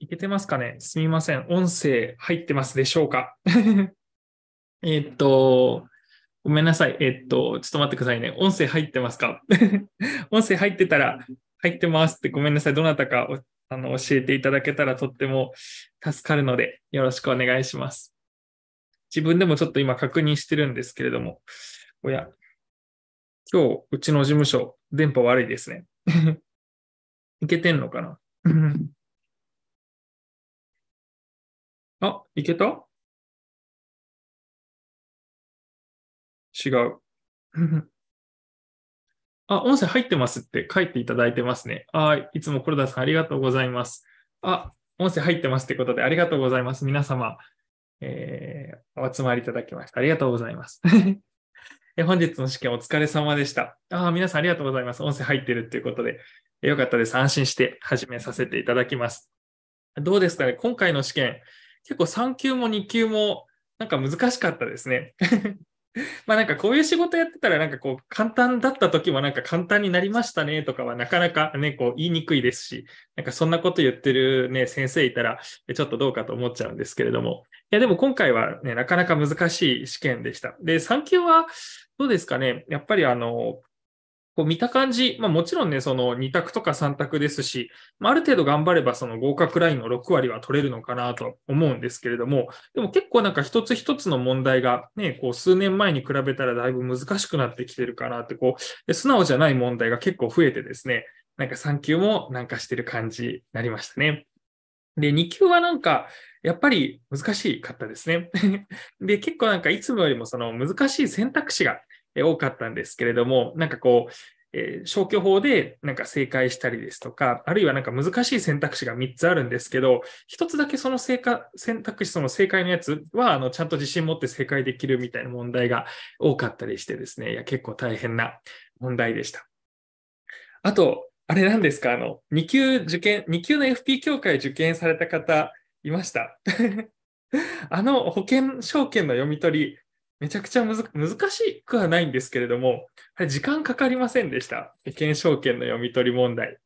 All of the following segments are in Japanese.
いけてますかねすみません。音声入ってますでしょうか えっと、ごめんなさい。えっと、ちょっと待ってくださいね。音声入ってますか 音声入ってたら、入ってますってごめんなさい。どなたかあの教えていただけたらとっても助かるので、よろしくお願いします。自分でもちょっと今確認してるんですけれども、おや、今日、うちの事務所、電波悪いですね。いけてんのかなあ、いけた違う。あ、音声入ってますって書いていただいてますね。あ、いつも黒田さんありがとうございます。あ、音声入ってますってことでありがとうございます。皆様、えー、お集まりいただきました。ありがとうございます。え本日の試験お疲れ様でした。あ、皆さんありがとうございます。音声入ってるっていうことで、よかったです。安心して始めさせていただきます。どうですかね今回の試験、結構3級も2級もなんか難しかったですね。まあなんかこういう仕事やってたらなんかこう簡単だった時もなんか簡単になりましたねとかはなかなかねこう言いにくいですしなんかそんなこと言ってるね先生いたらちょっとどうかと思っちゃうんですけれどもいやでも今回はねなかなか難しい試験でしたで3級はどうですかねやっぱりあのこう見た感じ、まあ、もちろんね、その2択とか3択ですし、まあ、ある程度頑張ればその合格ラインの6割は取れるのかなと思うんですけれども、でも結構なんか一つ一つの問題がね、こう数年前に比べたらだいぶ難しくなってきてるかなって、こう、素直じゃない問題が結構増えてですね、なんか3級もなんかしてる感じになりましたね。で、2級はなんか、やっぱり難しかったですね。で、結構なんかいつもよりもその難しい選択肢が多かったんですけれども、なんかこう、えー、消去法でなんか正解したりですとか、あるいはなんか難しい選択肢が3つあるんですけど、1つだけその正解選択肢、その正解のやつはあのちゃんと自信持って正解できるみたいな問題が多かったりしてですね、いや結構大変な問題でした。あと、あれなんですか、あの、2級受験、2級の FP 協会受験された方いました。あの保険証券の読み取り、めちゃくちゃむず難しくはないんですけれども、時間かかりませんでした。検証権の読み取り問題。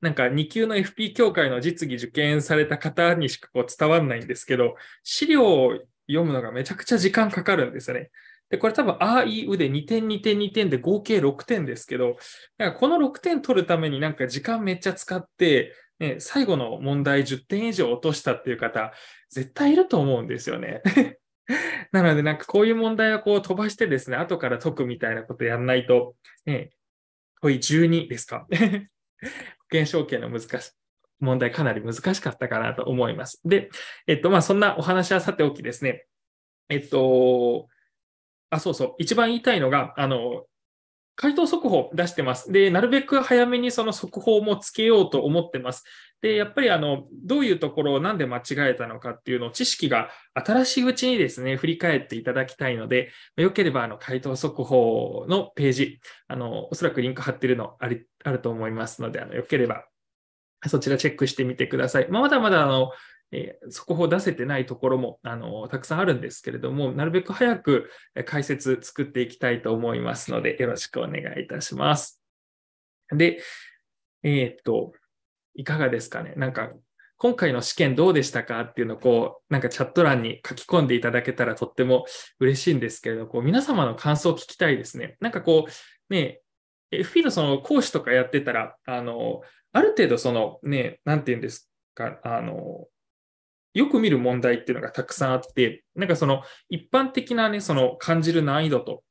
なんか2級の FP 協会の実技受験された方にしかこう伝わんないんですけど、資料を読むのがめちゃくちゃ時間かかるんですよね。で、これ多分、ああ、いうで2点、2点、2点で合計6点ですけど、なんかこの6点取るためになんか時間めっちゃ使って、ね、最後の問題10点以上落としたっていう方、絶対いると思うんですよね。なので、なんかこういう問題はこう飛ばしてですね、後から解くみたいなことやんないと、ね、問い12ですか 保険証券の難し問題かなり難しかったかなと思います。で、えっと、まあ、そんなお話はさておきですね、えっと、あ、そうそう、一番言いたいのが、あの、回答速報出してます。で、なるべく早めにその速報もつけようと思ってます。で、やっぱりあの、どういうところをなんで間違えたのかっていうのを知識が新しいうちにですね、振り返っていただきたいので、よければあの、回答速報のページ、あの、おそらくリンク貼ってるのありあると思いますので、あの、よければそちらチェックしてみてください。まあ、まだまだあのえー、速報出せてないところもあのたくさんあるんですけれども、なるべく早く解説作っていきたいと思いますので、よろしくお願いいたします。で、えー、っと、いかがですかね。なんか、今回の試験どうでしたかっていうのをこう、なんかチャット欄に書き込んでいただけたらとっても嬉しいんですけれど、こう皆様の感想を聞きたいですね。なんかこう、ね、FP のその講師とかやってたら、あの、ある程度そのね、なんて言うんですか、あの、よく見る問題っていうのがたくさんあって、なんかその一般的なね、その感じる難易度と、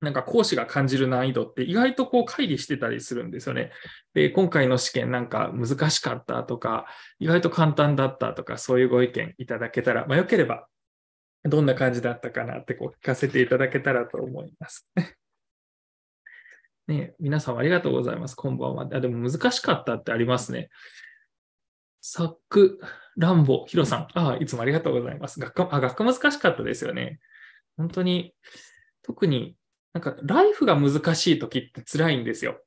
なんか講師が感じる難易度って意外とこう乖離してたりするんですよね。で、今回の試験なんか難しかったとか、意外と簡単だったとか、そういうご意見いただけたら、まあ、よければどんな感じだったかなってこう聞かせていただけたらと思います。ね、皆さんありがとうございます。こんばんは。あでも難しかったってありますね。サック。ランボ、ヒロさん、ああ、いつもありがとうございます。学科、あ、学科難しかったですよね。本当に、特になんか、ライフが難しい時って辛いんですよ。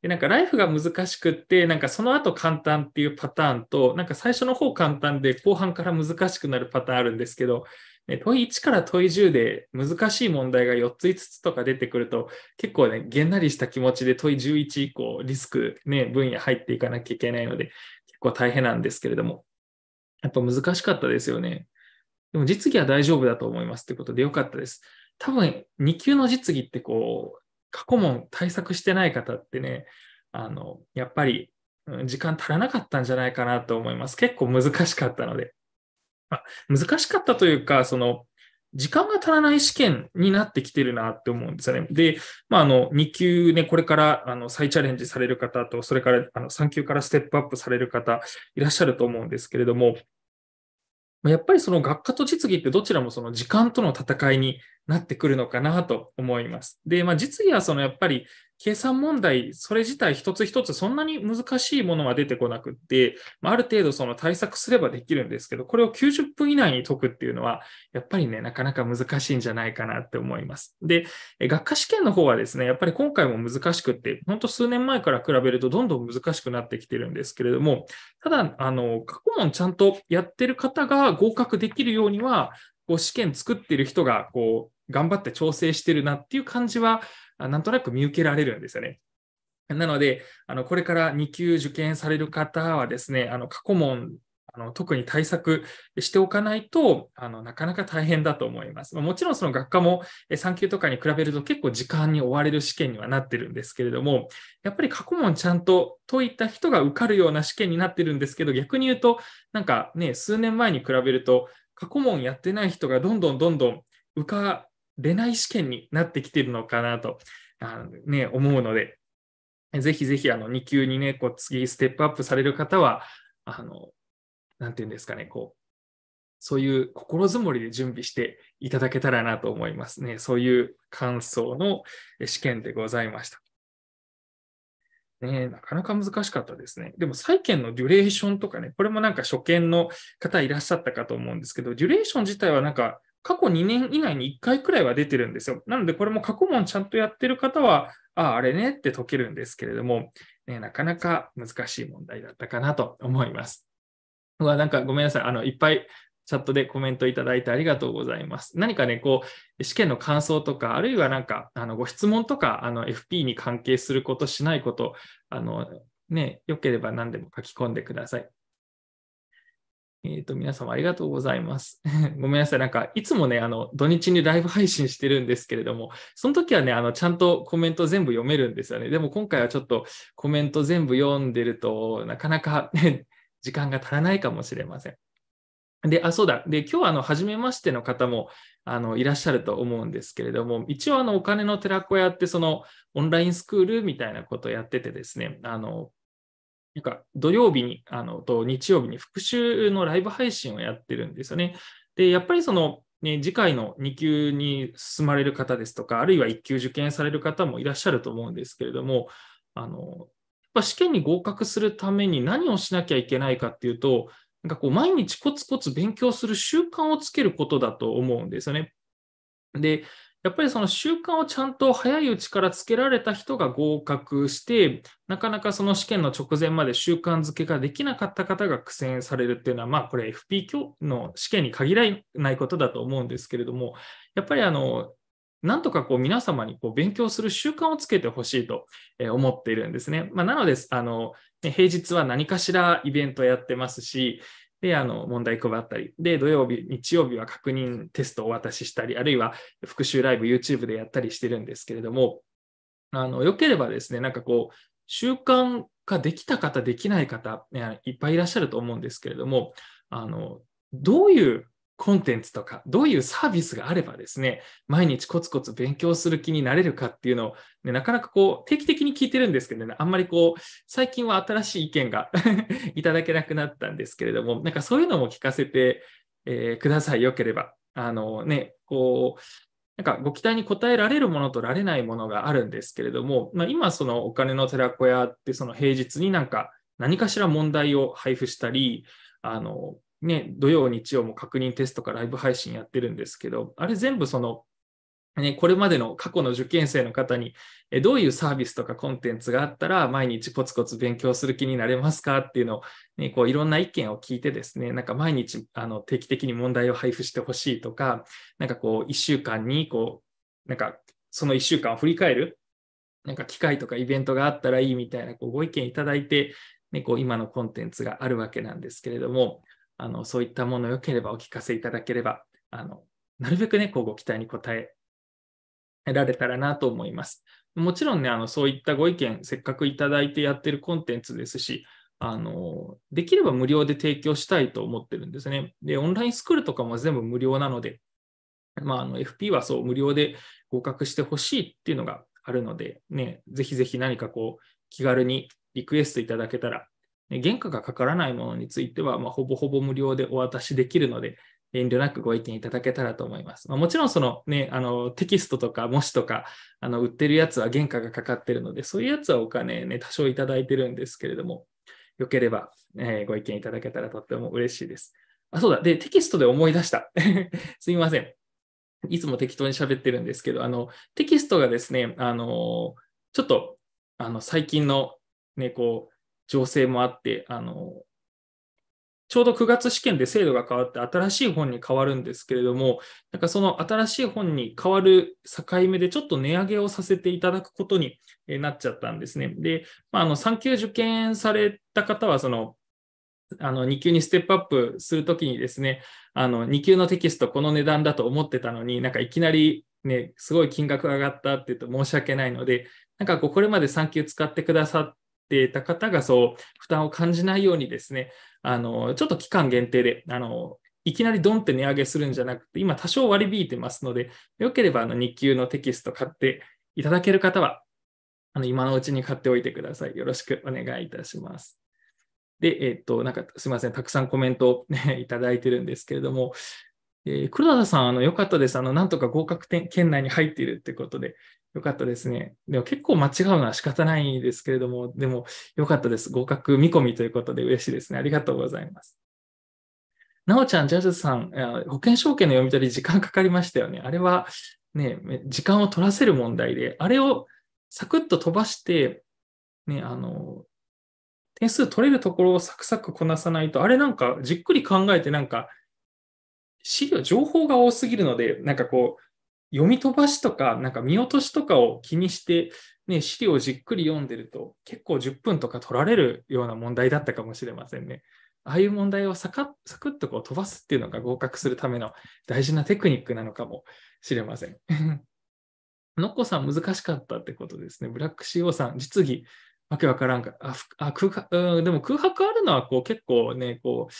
で、なんか、ライフが難しくって、なんか、その後簡単っていうパターンと、なんか、最初の方簡単で、後半から難しくなるパターンあるんですけど、ね、問い1から問い10で難しい問題が4つ5つとか出てくると、結構ね、げんなりした気持ちで問い11以降、リスク、ね、分野入っていかなきゃいけないので、結構大変なんですけれども、やっぱ難しかったですよね。でも実技は大丈夫だと思いますってことでよかったです。多分2級の実技ってこう、過去問対策してない方ってね、あの、やっぱり時間足らなかったんじゃないかなと思います。結構難しかったので。あ、難しかったというか、その、時間が足らない試験になってきてるなって思うんですよね。で、まあ、あの、2級ね、これから、あの、再チャレンジされる方と、それから、あの、3級からステップアップされる方、いらっしゃると思うんですけれども、やっぱりその学科と実技ってどちらもその時間との戦いになってくるのかなと思います。で、まあ、実技はそのやっぱり計算問題、それ自体一つ一つそんなに難しいものは出てこなくって、ある程度その対策すればできるんですけど、これを90分以内に解くっていうのは、やっぱりね、なかなか難しいんじゃないかなって思います。で、学科試験の方はですね、やっぱり今回も難しくって、ほんと数年前から比べるとどんどん難しくなってきてるんですけれども、ただ、あの、過去問ちゃんとやってる方が合格できるようには、こう試験作ってる人が、こう、頑張って調整してるなっていう感じはなんとなく見受けられるんですよね。なので、あのこれから2級受験される方はですね、あの過去問あの特に対策しておかないとあのなかなか大変だと思います。もちろんその学科も3級とかに比べると結構時間に追われる試験にはなってるんですけれども、やっぱり過去問ちゃんと解いた人が受かるような試験になってるんですけど、逆に言うと、なんかね、数年前に比べると過去問やってない人がどんどんどんどん受かれない試験になってきてるのかなと、あね、思うので、ぜひぜひあの2級にね、こう次ステップアップされる方は、あの、なんていうんですかね、こう、そういう心づもりで準備していただけたらなと思いますね。そういう感想の試験でございました。ね、なかなか難しかったですね。でも債券のデュレーションとかね、これもなんか初見の方いらっしゃったかと思うんですけど、デュレーション自体はなんか過去2年以内に1回くらいは出てるんですよ。なので、これも過去問ちゃんとやってる方は、ああ、あれねって解けるんですけれども、ね、なかなか難しい問題だったかなと思います。うわ、なんかごめんなさい。あの、いっぱいチャットでコメントいただいてありがとうございます。何かね、こう、試験の感想とか、あるいはなんか、あの、ご質問とか、あの、FP に関係すること、しないこと、あの、ね、良ければ何でも書き込んでください。えっ、ー、と、皆様ありがとうございます。ごめんなさい。なんか、いつもね、あの、土日にライブ配信してるんですけれども、その時はね、あの、ちゃんとコメント全部読めるんですよね。でも今回はちょっとコメント全部読んでると、なかなか、ね、時間が足らないかもしれません。で、あ、そうだ。で、今日は、あの、初めましての方も、あの、いらっしゃると思うんですけれども、一応、あの、お金の寺子屋って、その、オンラインスクールみたいなことをやっててですね、あの、なんか土曜日にあのと日曜日に復習のライブ配信をやってるんですよね。で、やっぱりその、ね、次回の2級に進まれる方ですとか、あるいは1級受験される方もいらっしゃると思うんですけれども、あのやっぱ試験に合格するために何をしなきゃいけないかっていうと、なんかこう毎日コツコツ勉強する習慣をつけることだと思うんですよね。で、やっぱりその習慣をちゃんと早いうちからつけられた人が合格して、なかなかその試験の直前まで習慣づけができなかった方が苦戦されるっていうのは、まあこれ FP の試験に限らないことだと思うんですけれども、やっぱりあの、なんとかこう皆様にこう勉強する習慣をつけてほしいと思っているんですね。まあ、なので、あの、平日は何かしらイベントやってますし、で、あの、問題配ったり、で、土曜日、日曜日は確認テストをお渡ししたり、あるいは復習ライブ、YouTube でやったりしてるんですけれども、あの、良ければですね、なんかこう、習慣化できた方、できない方、いっぱいいらっしゃると思うんですけれども、あの、どういうコンテンツとか、どういうサービスがあればですね、毎日コツコツ勉強する気になれるかっていうのを、ね、なかなかこう、定期的に聞いてるんですけどね、あんまりこう、最近は新しい意見が いただけなくなったんですけれども、なんかそういうのも聞かせて、えー、ください、よければ。あのね、こう、なんかご期待に応えられるものとられないものがあるんですけれども、まあ、今そのお金の寺子屋ってその平日になんか何かしら問題を配布したり、あのね、土曜、日曜も確認テストかライブ配信やってるんですけど、あれ全部その、ね、これまでの過去の受験生の方に、どういうサービスとかコンテンツがあったら、毎日コツコツ勉強する気になれますかっていうのを、ね、こういろんな意見を聞いてですね、なんか毎日あの定期的に問題を配布してほしいとか、なんかこう、1週間にこう、なんかその1週間を振り返る、なんか機会とかイベントがあったらいいみたいなこうご意見いただいて、ね、こう今のコンテンツがあるわけなんですけれども、あのそういったものよければお聞かせいただければ、あのなるべくね、こうご期待に応えられたらなと思います。もちろんね、あのそういったご意見、せっかくいただいてやってるコンテンツですし、あのできれば無料で提供したいと思ってるんですね。で、オンラインスクールとかも全部無料なので、まあ、あの FP はそう無料で合格してほしいっていうのがあるので、ね、ぜひぜひ何かこう気軽にリクエストいただけたら原価がかからないものについては、まあ、ほぼほぼ無料でお渡しできるので、遠慮なくご意見いただけたらと思います。まあ、もちろんその、ね、あのテキストとか模試とかあの売ってるやつは原価がかかってるので、そういうやつはお金、ね、多少いただいてるんですけれども、よければ、えー、ご意見いただけたらとっても嬉しいです。あ、そうだ。で、テキストで思い出した。すいません。いつも適当に喋ってるんですけど、あの、テキストがですね、あの、ちょっと、あの、最近の、ね、こう、情勢もあって、あの、ちょうど9月試験で制度が変わって新しい本に変わるんですけれども、なんかその新しい本に変わる境目でちょっと値上げをさせていただくことになっちゃったんですね。で、まあ、あの3級受験された方は、その、あの2級にステップアップするときにですね、あの2級のテキストこの値段だと思ってたのに、なんかいきなりね、すごい金額上がったって言うと申し訳ないので、なんかこうこれまで3級使ってくださっていた方がそう負担を感じないようにですねあのちょっと期間限定であのいきなりドンって値上げするんじゃなくて今多少割り引いてますのでよければあの日給のテキスト買っていただける方はあの今のうちに買っておいてくださいよろしくお願いいたします。で、えっと、なんかすみません、たくさんコメントを、ね、いただいてるんですけれども、えー、黒田さん、あのよかったです。あのなんとか合格点圏内に入っているということで、よかったですね。でも結構間違うのは仕方ないですけれども、でもよかったです。合格見込みということで嬉しいですね。ありがとうございます。なおちゃん、ジャズさん、保険証券の読み取り時間かかりましたよね。あれはね、時間を取らせる問題で、あれをサクッと飛ばして、ね、あの、点数取れるところをサクサクこなさないと、あれなんかじっくり考えてなんか資料、情報が多すぎるので、なんかこう、読み飛ばしとか、なんか見落としとかを気にして、ね、資料をじっくり読んでると、結構10分とか取られるような問題だったかもしれませんね。ああいう問題をサカサクッとこう飛ばすっていうのが合格するための大事なテクニックなのかもしれません。のっこさん難しかったってことですね。ブラック CO さん、実技、わけわからんか。あ、あ空白、うん、でも空白あるのはこう結構ね、こう、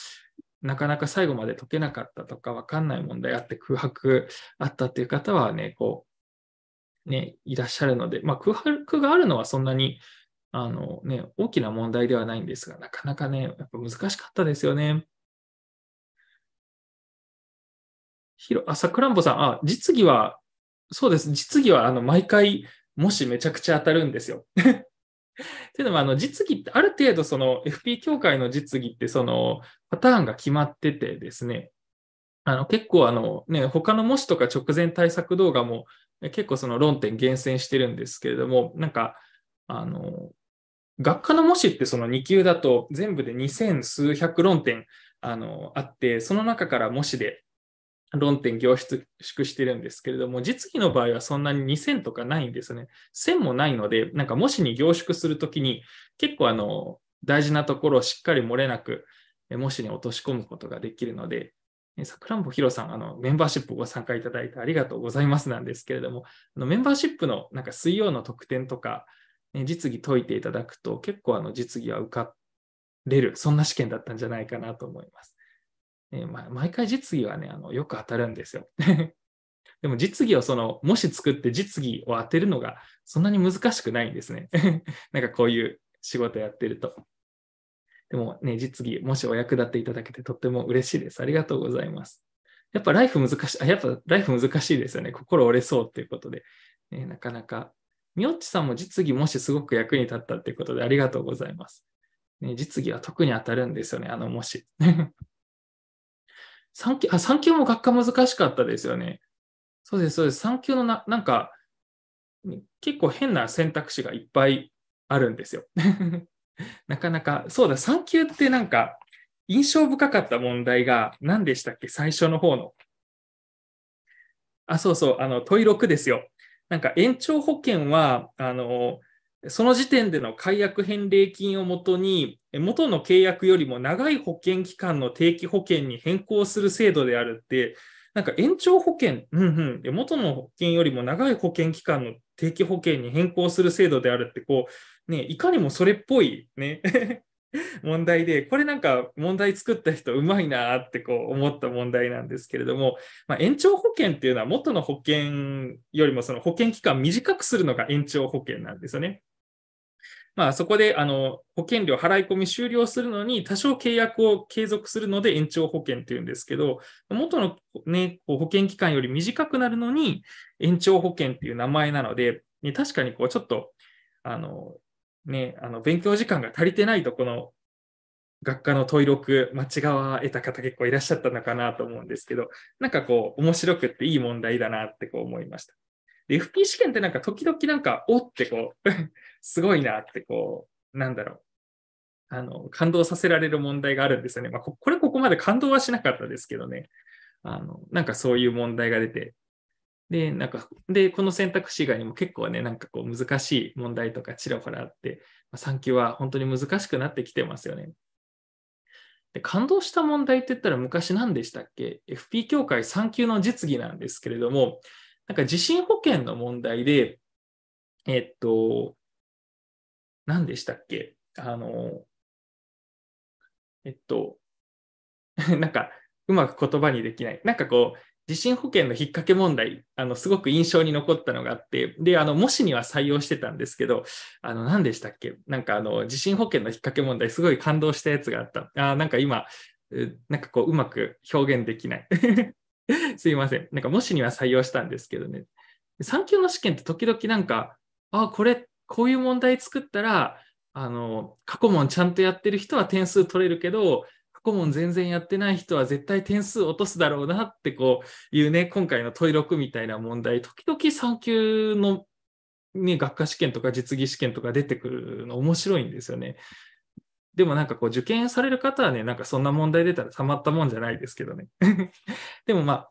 なかなか最後まで解けなかったとか分かんない問題あって空白あったっていう方はね、こう、ね、いらっしゃるので、まあ、空白があるのはそんなにあの、ね、大きな問題ではないんですが、なかなかね、やっぱ難しかったですよね。ひろあ、さくらんぼさん、あ、実技は、そうです、実技はあの毎回、もしめちゃくちゃ当たるんですよ。と いうのも、あの、実技って、ある程度、その、FP 協会の実技って、その、パターンが決まっててですね、あの、結構、あの、ね、他の模試とか直前対策動画も、結構その論点厳選してるんですけれども、なんか、あの、学科の模試ってその2級だと全部で2000数百論点あのあって、その中から模試で論点凝縮してるんですけれども、実技の場合はそんなに2000とかないんですね。1000もないので、なんかもしに凝縮するときに、結構あの、大事なところをしっかり漏れなく、もしに落とし込むことができるので、さくらんぼひろさん、あの、メンバーシップご参加いただいてありがとうございますなんですけれども、あのメンバーシップのなんか水曜の特典とか、実技解いていただくと、結構あの、実技は受かれる、そんな試験だったんじゃないかなと思います。ねまあ、毎回実技はね、あのよく当たるんですよ。でも実技をその、もし作って実技を当てるのがそんなに難しくないんですね。なんかこういう仕事やってると。でもね、実技、もしお役立ていただけてとっても嬉しいです。ありがとうございます。やっぱライフ難しい、あやっぱライフ難しいですよね。心折れそうっていうことで。ね、なかなか。みおっちさんも実技もしすごく役に立ったっていうことでありがとうございます。ね、実技は特に当たるんですよね。あの、もし。3級、あ、3級も学科難しかったですよね。そうです、そうです。3級のな、なんか、結構変な選択肢がいっぱいあるんですよ。なかなか、そうだ、3級ってなんか、印象深かった問題が何でしたっけ最初の方の。あ、そうそう、あの、問い6ですよ。なんか延長保険は、あの、その時点での解約返礼金をもとに、元の契約よりも長い保険期間の定期保険に変更する制度であるって、なんか延長保険、うんうん、元の保険よりも長い保険期間の定期保険に変更する制度であるって、こう、ね、いかにもそれっぽいね 問題で、これなんか問題作った人うまいなってこう思った問題なんですけれども、まあ、延長保険っていうのは元の保険よりもその保険期間短くするのが延長保険なんですよね。まあ、そこであの保険料払い込み終了するのに、多少契約を継続するので延長保険っていうんですけど、元の、ね、保険期間より短くなるのに延長保険っていう名前なので、ね、確かにこうちょっとあの、ね、あの勉強時間が足りてないと、この学科の問い録、間違わた方結構いらっしゃったのかなと思うんですけど、なんかこう、面白くっていい問題だなってこう思いました。FP 試験ってなんか時々なんか、おってこう、すごいなってこう、なんだろう。あの、感動させられる問題があるんですよね。まあ、これここまで感動はしなかったですけどね。あの、なんかそういう問題が出て。で、なんか、で、この選択肢以外にも結構ね、なんかこう難しい問題とかちらほらあって、まあ、3級は本当に難しくなってきてますよね。で、感動した問題って言ったら昔何でしたっけ ?FP 協会3級の実技なんですけれども、なんか地震保険の問題で、えっと、何でしたっけあの、えっと、なんか、うまく言葉にできない。なんかこう、地震保険の引っ掛け問題、あの、すごく印象に残ったのがあって、で、あの、もしには採用してたんですけど、あの、何でしたっけなんかあの、地震保険の引っ掛け問題、すごい感動したやつがあった。あなんか今、なんかこう、うまく表現できない すいません。なんかもしには採用したんですけどね。3級の試験って時々なんか、あ、これ、こういう問題作ったら、あの、過去問ちゃんとやってる人は点数取れるけど、過去問全然やってない人は絶対点数落とすだろうなってこういうね、今回の問い6みたいな問題、時々3級のね、学科試験とか実技試験とか出てくるの面白いんですよね。でもなんかこう受験される方はね、なんかそんな問題出たらたまったもんじゃないですけどね。でもま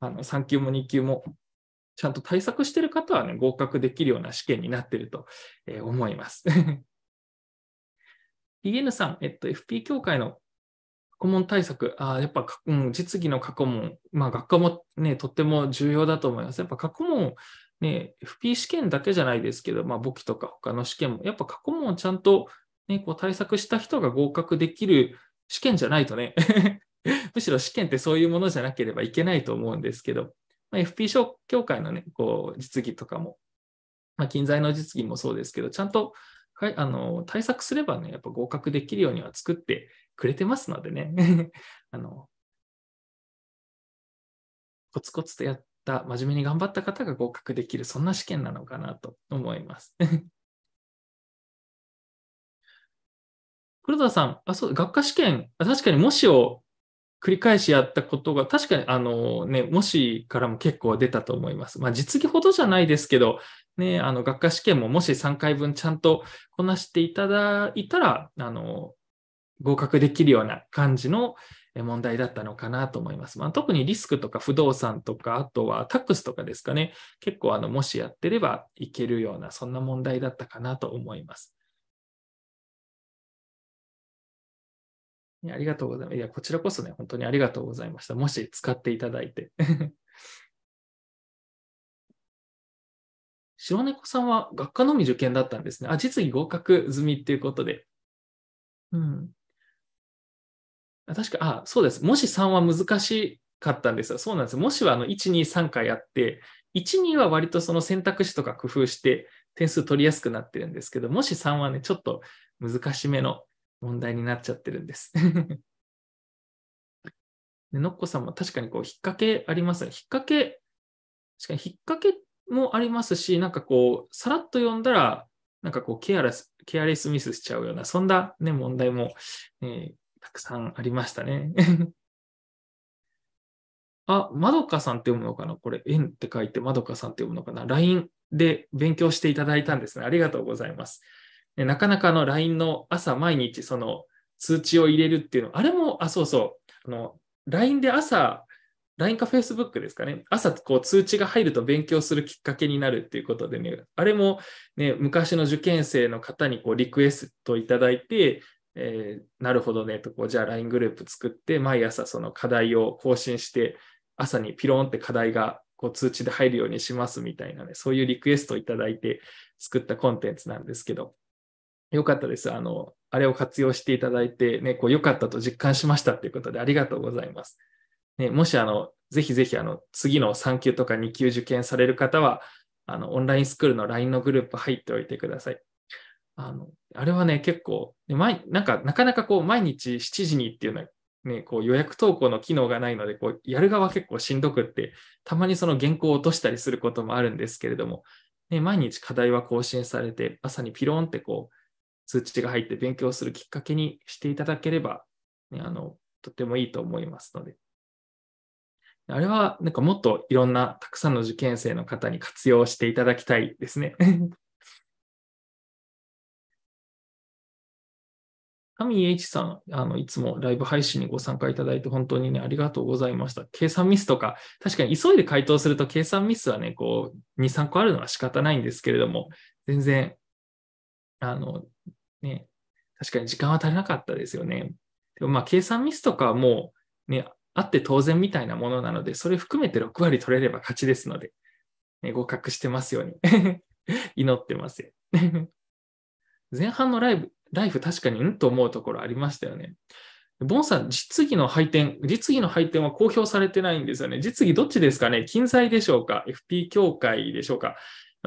あ、あの3級も2級もちゃんと対策してる方はね、合格できるような試験になってると、え思います。PN さん、えっと、FP 協会の過去問対策、あやっぱ、うん、実技の過去問、まあ、学科もね、とっても重要だと思います。やっぱ過去問、ね、FP 試験だけじゃないですけど、まあ、簿記とか他の試験も、やっぱ過去問をちゃんとね、こう対策した人が合格できる試験じゃないとね むしろ試験ってそういうものじゃなければいけないと思うんですけど、まあ、FP 協会のね、こう実技とかも、まあ、近在の実技もそうですけど、ちゃんとあの対策すればね、やっぱ合格できるようには作ってくれてますのでね あの、コツコツとやった、真面目に頑張った方が合格できる、そんな試験なのかなと思います黒田さん、あそう学科試験、確かにもしを繰り返しやったことが、確かにあのね、もしからも結構出たと思います。まあ実技ほどじゃないですけど、ね、あの学科試験ももし3回分ちゃんとこなしていただいたら、あの、合格できるような感じの問題だったのかなと思います。まあ、特にリスクとか不動産とか、あとはタックスとかですかね、結構あの、もしやってればいけるような、そんな問題だったかなと思います。ありがとうございます。いや、こちらこそね、本当にありがとうございました。もし使っていただいて。白猫さんは学科のみ受験だったんですね。あ、実技合格済みっていうことで。うん。確か、あ、そうです。もし3は難しかったんですよ。そうなんです。もしはあの1、2、3回やって、1、2は割とその選択肢とか工夫して点数取りやすくなってるんですけど、もし3はね、ちょっと難しめの問題になっちゃってるんです で。のっこさんも確かにこう、引っ掛けありますね。引っ掛け、確かに引っ掛けもありますし、なんかこう、さらっと読んだら、なんかこう、ケアレス、ケアレスミスしちゃうような、そんなね、問題も、えー、たくさんありましたね。あ、まどかさんって読むのかなこれ、円って書いてまどかさんって読むのかな ?LINE で勉強していただいたんですね。ありがとうございます。なかなかの LINE の朝毎日その通知を入れるっていうの、あれも、あ、そうそう、あの、LINE で朝、LINE か Facebook ですかね、朝こう通知が入ると勉強するきっかけになるっていうことでね、あれもね、昔の受験生の方にこうリクエストいただいて、えー、なるほどねとこう、じゃあ LINE グループ作って、毎朝その課題を更新して、朝にピローンって課題がこう通知で入るようにしますみたいなね、そういうリクエストをいただいて作ったコンテンツなんですけど、よかったです。あの、あれを活用していただいて、ね、こう、良かったと実感しましたということで、ありがとうございます。ね、もし、あの、ぜひぜひ、あの、次の3級とか2級受験される方は、あの、オンラインスクールの LINE のグループ入っておいてください。あの、あれはね、結構、毎なんか、なかなかこう、毎日7時にっていうのは、ね、こう予約投稿の機能がないので、こうやる側結構しんどくって、たまにその原稿を落としたりすることもあるんですけれども、ね、毎日課題は更新されて、朝にピローンってこう、通知が入って勉強するきっかけにしていただければ、ね、あのとてもいいと思いますので。あれはなんかもっといろんなたくさんの受験生の方に活用していただきたいですね。神ミーさん、あの、いつもライブ配信にご参加いただいて本当にね、ありがとうございました。計算ミスとか、確かに急いで回答すると計算ミスはね、こう、2、3個あるのは仕方ないんですけれども、全然あの、ね、確かに時間は足りなかったですよね。でもまあ計算ミスとかはもう、ね、あって当然みたいなものなので、それ含めて6割取れれば勝ちですので、ね、合格してますように 祈ってますよ。前半のライブ、ライフ確かにうんと思うところありましたよね。ボンさん、実技の配点、実技の配点は公表されてないんですよね。実技どっちですかね近在でしょうか ?FP 協会でしょうか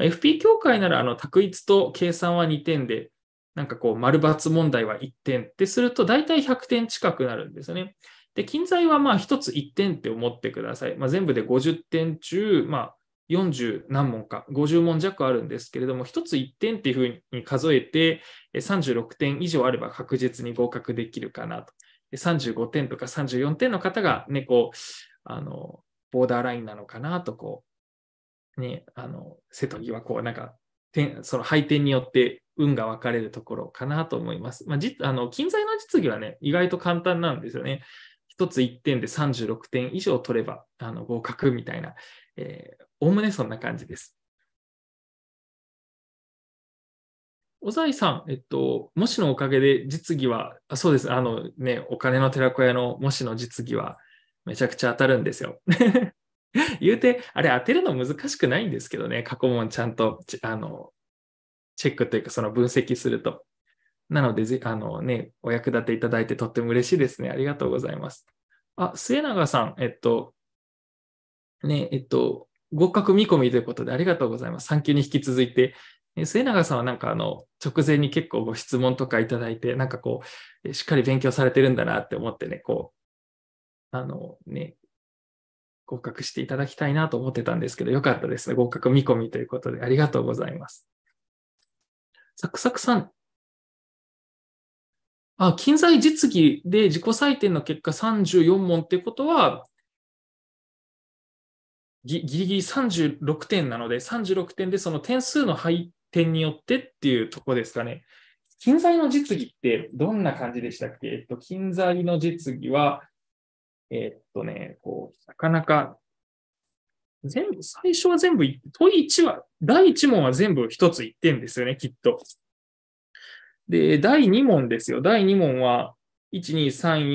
FP 協会なら、あの、択一と計算は2点で、なんかこう、丸抜問題は1点ってすると、大体100点近くなるんですよね。で、近在はまあ1つ1点って思ってください。まあ、全部で50点中、まあ、40何問か、50問弱あるんですけれども、1つ1点っていうふうに数えて、36点以上あれば確実に合格できるかなと。35点とか34点の方がね、こう、あの、ボーダーラインなのかなとこね、あの、瀬戸際はこう、なんか、その配点によって運が分かれるところかなと思います。まあ、あの近在の実技はね、意外と簡単なんですよね。1つ1点で36点以上取ればあの合格みたいな、おおむねそんな感じです。小材さん、えっと、模試のおかげで実技は、あそうです、あのね、お金の寺子屋の模試の実技はめちゃくちゃ当たるんですよ。言うて、あれ当てるの難しくないんですけどね、過去問ちゃんと、あの、チェックというか、その分析すると。なので、ぜあのね、お役立ていただいてとっても嬉しいですね。ありがとうございます。あ、末永さん、えっと、ね、えっと、合格見込みということでありがとうございます。3級に引き続いて、末永さんはなんかあの、直前に結構ご質問とかいただいて、なんかこう、しっかり勉強されてるんだなって思ってね、こう、あのね、合格していただきたいなと思ってたんですけど、よかったですね。合格見込みということで、ありがとうございます。サクサクさん。あ、近在実技で自己採点の結果34問ってことは、ギリギリ36点なので、36点でその点数の配点によってっていうとこですかね。近在の実技ってどんな感じでしたっけ、えっと、近在の実技は、えー、っとね、こう、なかなか、全部、最初は全部、問1は、第1問は全部一つ1点ですよね、きっと。で、第2問ですよ。第2問は、1、2、3、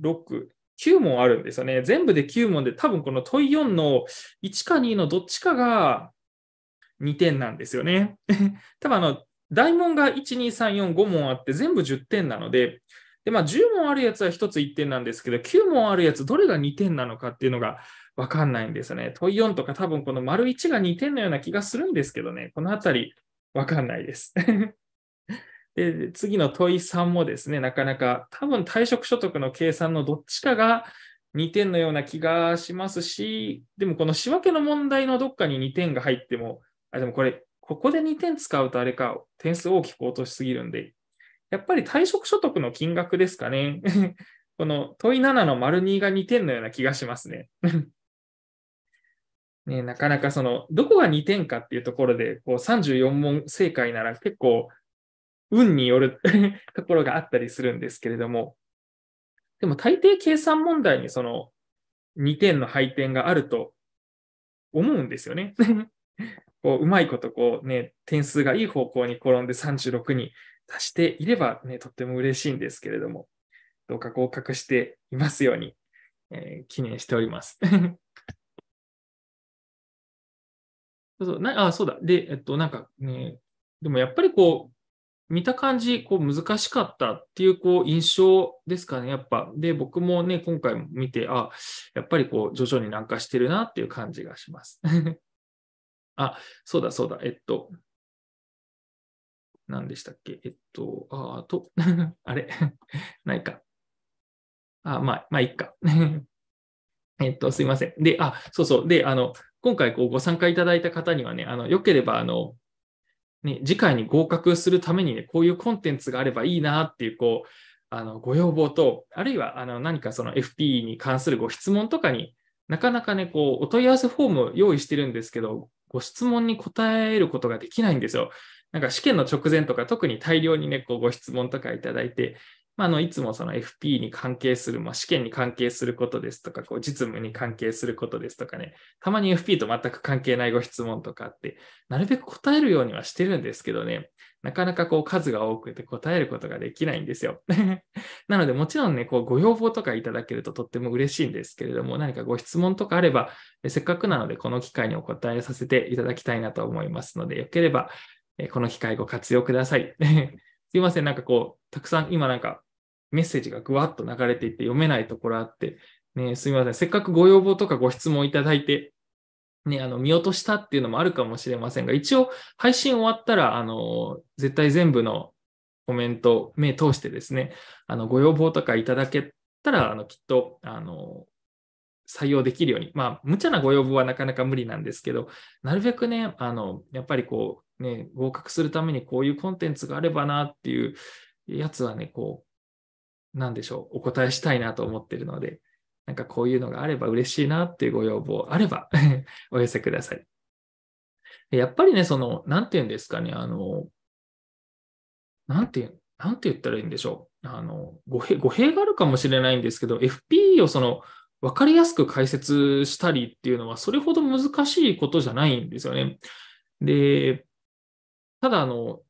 4、6、9問あるんですよね。全部で9問で、多分この問い4の1か2のどっちかが2点なんですよね。多分あの、大問が1、2、3、4、5問あって全部10点なので、で、まあ、10問あるやつは1つ1点なんですけど、9問あるやつ、どれが2点なのかっていうのがわかんないんですね。問4とか多分この丸1が2点のような気がするんですけどね、このあたりわかんないです。で、次の問い3もですね、なかなか多分退職所得の計算のどっちかが2点のような気がしますし、でもこの仕分けの問題のどっかに2点が入っても、あ、でもこれ、ここで2点使うとあれか、点数大きく落としすぎるんで、やっぱり退職所得の金額ですかね。この問い7の丸2が2点のような気がしますね。ねなかなかその、どこが2点かっていうところで、こう34問正解なら結構、運による ところがあったりするんですけれども、でも大抵計算問題にその2点の配点があると思うんですよね。こううまいことこうね、点数がいい方向に転んで36に出していれば、ね、とっても嬉しいんですけれども、どうか合格していますように、えー、記念しております。そうそうなあそうだ。で、えっと、なんかね、でもやっぱりこう、見た感じ、こう難しかったっていうこう印象ですかね、やっぱ。で、僕もね、今回見て、あ、やっぱりこう徐々に軟化してるなっていう感じがします。あ、そうだそうだ、えっと、何でしたっけえっと、ああと、あれ ないか。あ、まあ、まあ、いっか。えっと、すいません。で、あ、そうそう。で、あの、今回こうご参加いただいた方にはね、あの、よければ、あの、ね、次回に合格するためにね、こういうコンテンツがあればいいなっていう、こう、あの、ご要望と、あるいは、あの、何かその FP に関するご質問とかになかなかね、こう、お問い合わせフォーム用意してるんですけど、ご質問に答えることができないんですよ。なんか試験の直前とか特に大量にね、こうご質問とかいただいて、まあ、のいつもその FP に関係する、まあ、試験に関係することですとか、こう実務に関係することですとかね、たまに FP と全く関係ないご質問とかって、なるべく答えるようにはしてるんですけどね、なかなかこう数が多くて答えることができないんですよ。なので、もちろんね、こうご要望とかいただけるととっても嬉しいんですけれども、何かご質問とかあれば、せっかくなのでこの機会にお答えさせていただきたいなと思いますので、よければえこの機会ご活用ください。すいません、なんかこう、たくさん今なんかメッセージがぐわっと流れていって読めないところあって、ね、すいません、せっかくご要望とかご質問いただいて、ね、あの見落としたっていうのもあるかもしれませんが、一応配信終わったら、あの絶対全部のコメント、目通してですね、あのご要望とかいただけたら、あのきっとあの採用できるように、まあ、無茶なご要望はなかなか無理なんですけど、なるべくね、あのやっぱりこう、ね、合格するためにこういうコンテンツがあればなっていうやつはね、こう、なんでしょう、お答えしたいなと思ってるので、なんかこういうのがあれば嬉しいなっていうご要望あれば お寄せください。やっぱりね、その、なんて言うんですかね、あの、なんて言う、なんて言ったらいいんでしょう。あの、語弊、語弊があるかもしれないんですけど、FP をその、わかりやすく解説したりっていうのは、それほど難しいことじゃないんですよね。で、ただ、あの、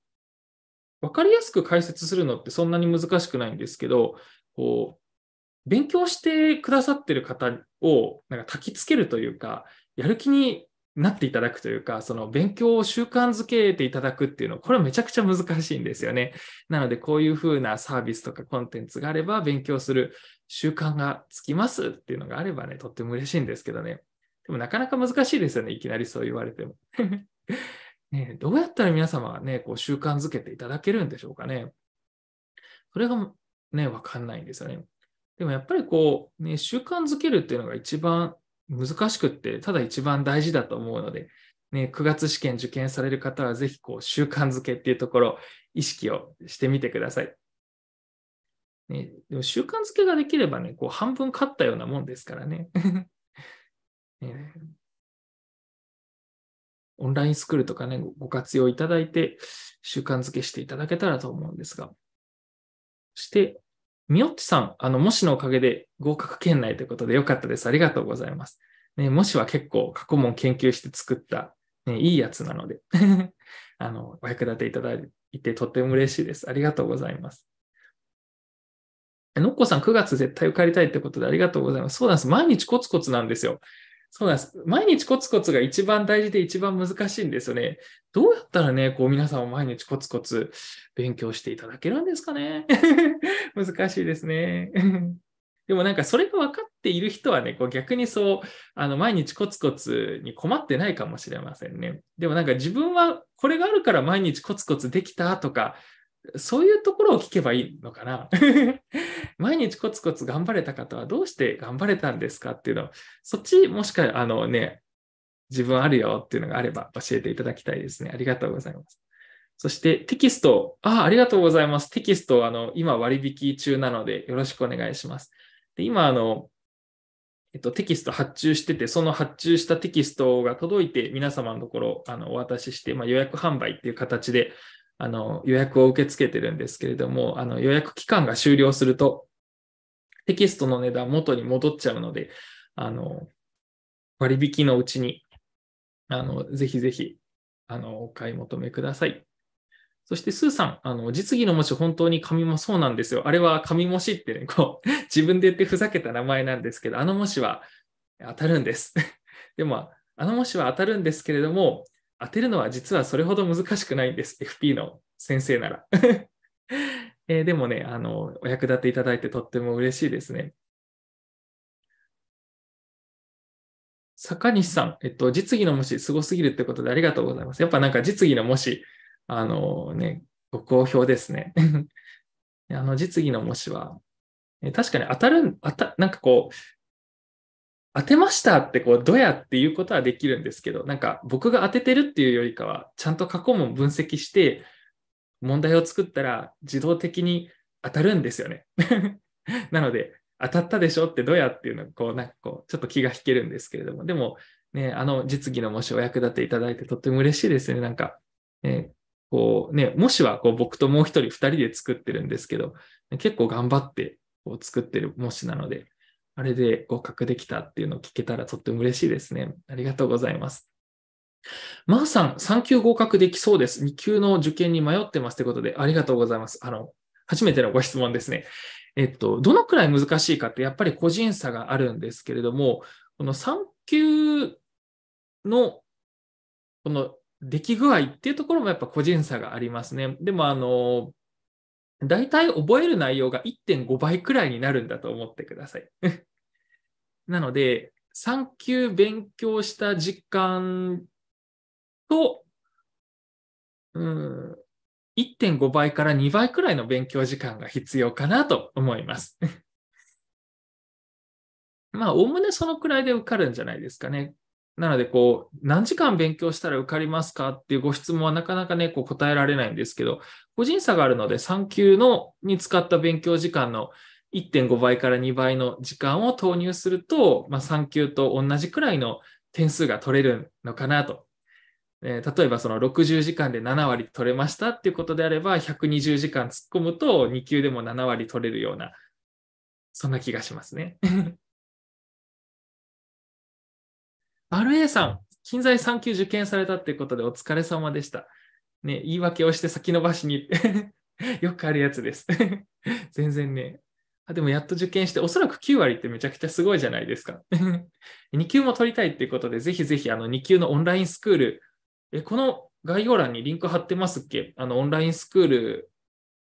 わかりやすく解説するのってそんなに難しくないんですけど、こう、勉強してくださってる方をなんか焚きつけるというか、やる気になっていただくというか、その勉強を習慣づけていただくっていうの、は、これはめちゃくちゃ難しいんですよね。なので、こういうふうなサービスとかコンテンツがあれば、勉強する習慣がつきますっていうのがあればね、とっても嬉しいんですけどね。でもなかなか難しいですよね、いきなりそう言われても。ね、どうやったら皆様はね、こう習慣づけていただけるんでしょうかね。それがね、わかんないんですよね。でもやっぱりこう、ね、習慣づけるっていうのが一番難しくって、ただ一番大事だと思うので、ね、9月試験受験される方は、ぜひこう習慣づけっていうところ、意識をしてみてください。ね、でも習慣づけができればね、こう半分勝ったようなもんですからね。ねオンラインスクールとかね、ご活用いただいて、習慣づけしていただけたらと思うんですが。そして、みよっちさん、あの、もしのおかげで合格圏内ということでよかったです。ありがとうございます。ね、もしは結構過去問研究して作った、ね、いいやつなので あの、お役立ていただいてとっても嬉しいです。ありがとうございます。のっこさん、9月絶対受かりたいってことでありがとうございます。そうなんです。毎日コツコツなんですよ。そうなんです。毎日コツコツが一番大事で一番難しいんですよね。どうやったらね、こう皆さんを毎日コツコツ勉強していただけるんですかね 難しいですね。でもなんかそれが分かっている人はね、こう逆にそう、あの毎日コツコツに困ってないかもしれませんね。でもなんか自分はこれがあるから毎日コツコツできたとか、そういうところを聞けばいいのかな 毎日コツコツ頑張れた方はどうして頑張れたんですかっていうのを、そっちもしかあのね、自分あるよっていうのがあれば教えていただきたいですね。ありがとうございます。そしてテキスト、あありがとうございます。テキスト、あの、今割引中なのでよろしくお願いします。で今、あの、えっと、テキスト発注してて、その発注したテキストが届いて、皆様のところあのお渡しして、まあ、予約販売っていう形であの、予約を受け付けてるんですけれども、あの、予約期間が終了すると、テキストの値段元に戻っちゃうので、あの、割引のうちに、あの、ぜひぜひ、あの、お買い求めください。そして、スーさん、あの、実技の文字、本当に紙もそうなんですよ。あれは紙模試ってね、こう、自分で言ってふざけた名前なんですけど、あの模試は当たるんです。でも、あの模試は当たるんですけれども、当てるのは実はそれほど難しくないんです。FP の先生なら。えー、でもねあの、お役立ていただいてとっても嬉しいですね。坂西さん、えっと、実技の模試、すごすぎるってことでありがとうございます。やっぱなんか実技の模試、あのね、ご好評ですね。あの実技の模試は、確かに当たる、あたなんかこう、当てましたってこう、どやっていうことはできるんですけど、なんか僕が当ててるっていうよりかは、ちゃんと過去問分析して、問題を作ったら自動的に当たるんですよね。なので、当たったでしょってどうやっていうのが、こう、なんかこう、ちょっと気が引けるんですけれども、でも、ね、あの実技の模試お役立ていただいてとっても嬉しいですね。なんか、ね、こう、ね、模試はこう僕ともう一人二人で作ってるんですけど、結構頑張ってこう作ってる模試なので、あれで合格できたっていうのを聞けたらとっても嬉しいですね。ありがとうございます。マー、さん、3級合格できそうです。2級の受験に迷ってますということで、ありがとうございます。あの、初めてのご質問ですね。えっと、どのくらい難しいかって、やっぱり個人差があるんですけれども、この3級の、この出来具合っていうところもやっぱ個人差がありますね。でも、あの、大体覚える内容が1.5倍くらいになるんだと思ってください。なので、3級勉強した時間と、うん、1.5倍から2倍くらいの勉強時間が必要かなと思います。まあ、おおむねそのくらいで受かるんじゃないですかね。なので、こう、何時間勉強したら受かりますかっていうご質問はなかなかね、こう答えられないんですけど、個人差があるので、3級のに使った勉強時間の1.5倍から2倍の時間を投入すると、まあ、3級と同じくらいの点数が取れるのかなと。えー、例えばその60時間で7割取れましたっていうことであれば、120時間突っ込むと2級でも7割取れるような、そんな気がしますね。RA さん、近在3級受験されたってことでお疲れ様でした。ね、言い訳をして先延ばしに よくあるやつです 全然ね。あでもやっと受験して、おそらく9割ってめちゃくちゃすごいじゃないですか。2 級も取りたいっていうことで、ぜひぜひあの2級のオンラインスクール、えこの概要欄にリンク貼ってますっけあのオンラインスクール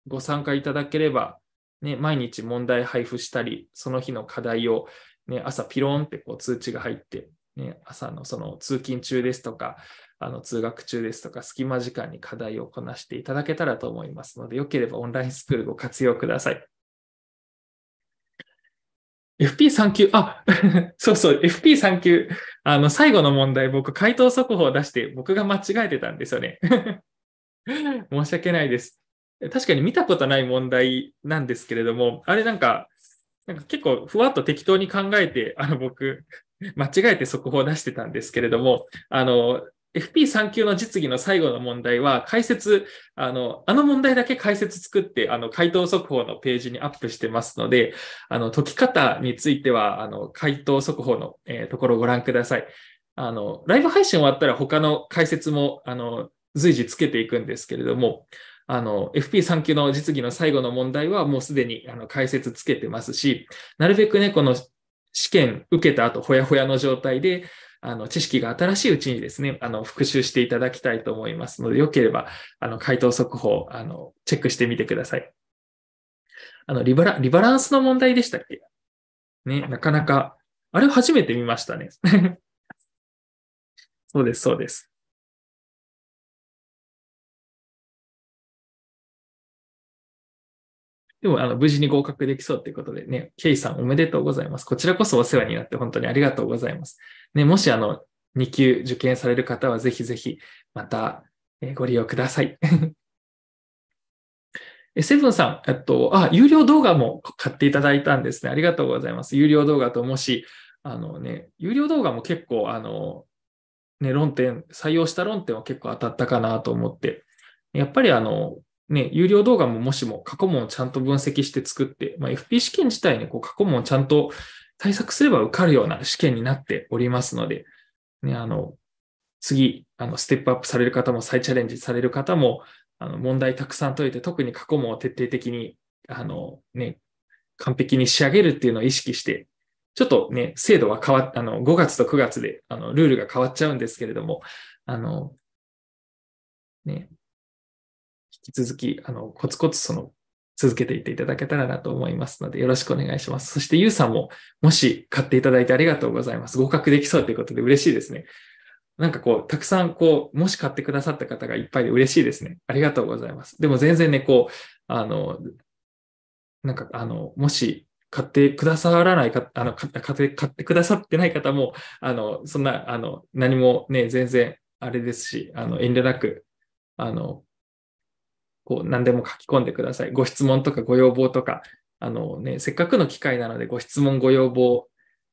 ご参加いただければ、ね、毎日問題配布したり、その日の課題を、ね、朝ピローンってこう通知が入って、ね、朝のその通勤中ですとか、あの通学中ですとか、隙間時間に課題をこなしていただけたらと思いますので、よければオンラインスクールご活用ください。FP3 級、あ、そうそう、FP3 級、あの、最後の問題、僕、回答速報を出して、僕が間違えてたんですよね。申し訳ないです。確かに見たことない問題なんですけれども、あれなんか、なんか結構ふわっと適当に考えて、あの僕、間違えて速報を出してたんですけれども、あの、FP3 級の実技の最後の問題は、解説、あの、あの問題だけ解説作って、あの、回答速報のページにアップしてますので、あの、解き方については、あの、回答速報の、えー、ところをご覧ください。あの、ライブ配信終わったら他の解説も、あの、随時つけていくんですけれども、あの、FP3 級の実技の最後の問題はもうすでにあの解説つけてますし、なるべくね、この試験受けた後、ほやほやの状態で、あの、知識が新しいうちにですね、あの、復習していただきたいと思いますので、よければ、あの、回答速報、あの、チェックしてみてください。あの、リバラ、リバランスの問題でしたっけね、なかなか、あれ初めて見ましたね。そうです、そうです。でも、あの、無事に合格できそうということでね、ケイさんおめでとうございます。こちらこそお世話になって本当にありがとうございます。ね、もしあの、2級受験される方はぜひぜひ、また、えご利用ください。え、セブンさん、えっと、あ、有料動画も買っていただいたんですね。ありがとうございます。有料動画ともし、あのね、有料動画も結構、あの、ね、論点、採用した論点は結構当たったかなと思って、やっぱりあの、ね、有料動画ももしも過去問をちゃんと分析して作って、まあ、FP 試験自体にこう過去問をちゃんと対策すれば受かるような試験になっておりますので、ね、あの、次、あの、ステップアップされる方も再チャレンジされる方も、あの、問題たくさん解いて、特に過去問を徹底的に、あの、ね、完璧に仕上げるっていうのを意識して、ちょっとね、制度は変わっ、あの、5月と9月で、あの、ルールが変わっちゃうんですけれども、あの、ね、き続き、あの、コツコツその、続けていっていただけたらなと思いますので、よろしくお願いします。そして、ゆうさんも、もし買っていただいてありがとうございます。合格できそうということで嬉しいですね。なんかこう、たくさんこう、もし買ってくださった方がいっぱいで嬉しいですね。ありがとうございます。でも全然ね、こう、あの、なんかあの、もし買ってくださらないか、あの、買って買ってくださってない方も、あの、そんな、あの、何もね、全然あれですし、あの、遠慮なく、あの、こう何でも書き込んでください。ご質問とかご要望とか、あのね、せっかくの機会なのでご質問、ご要望、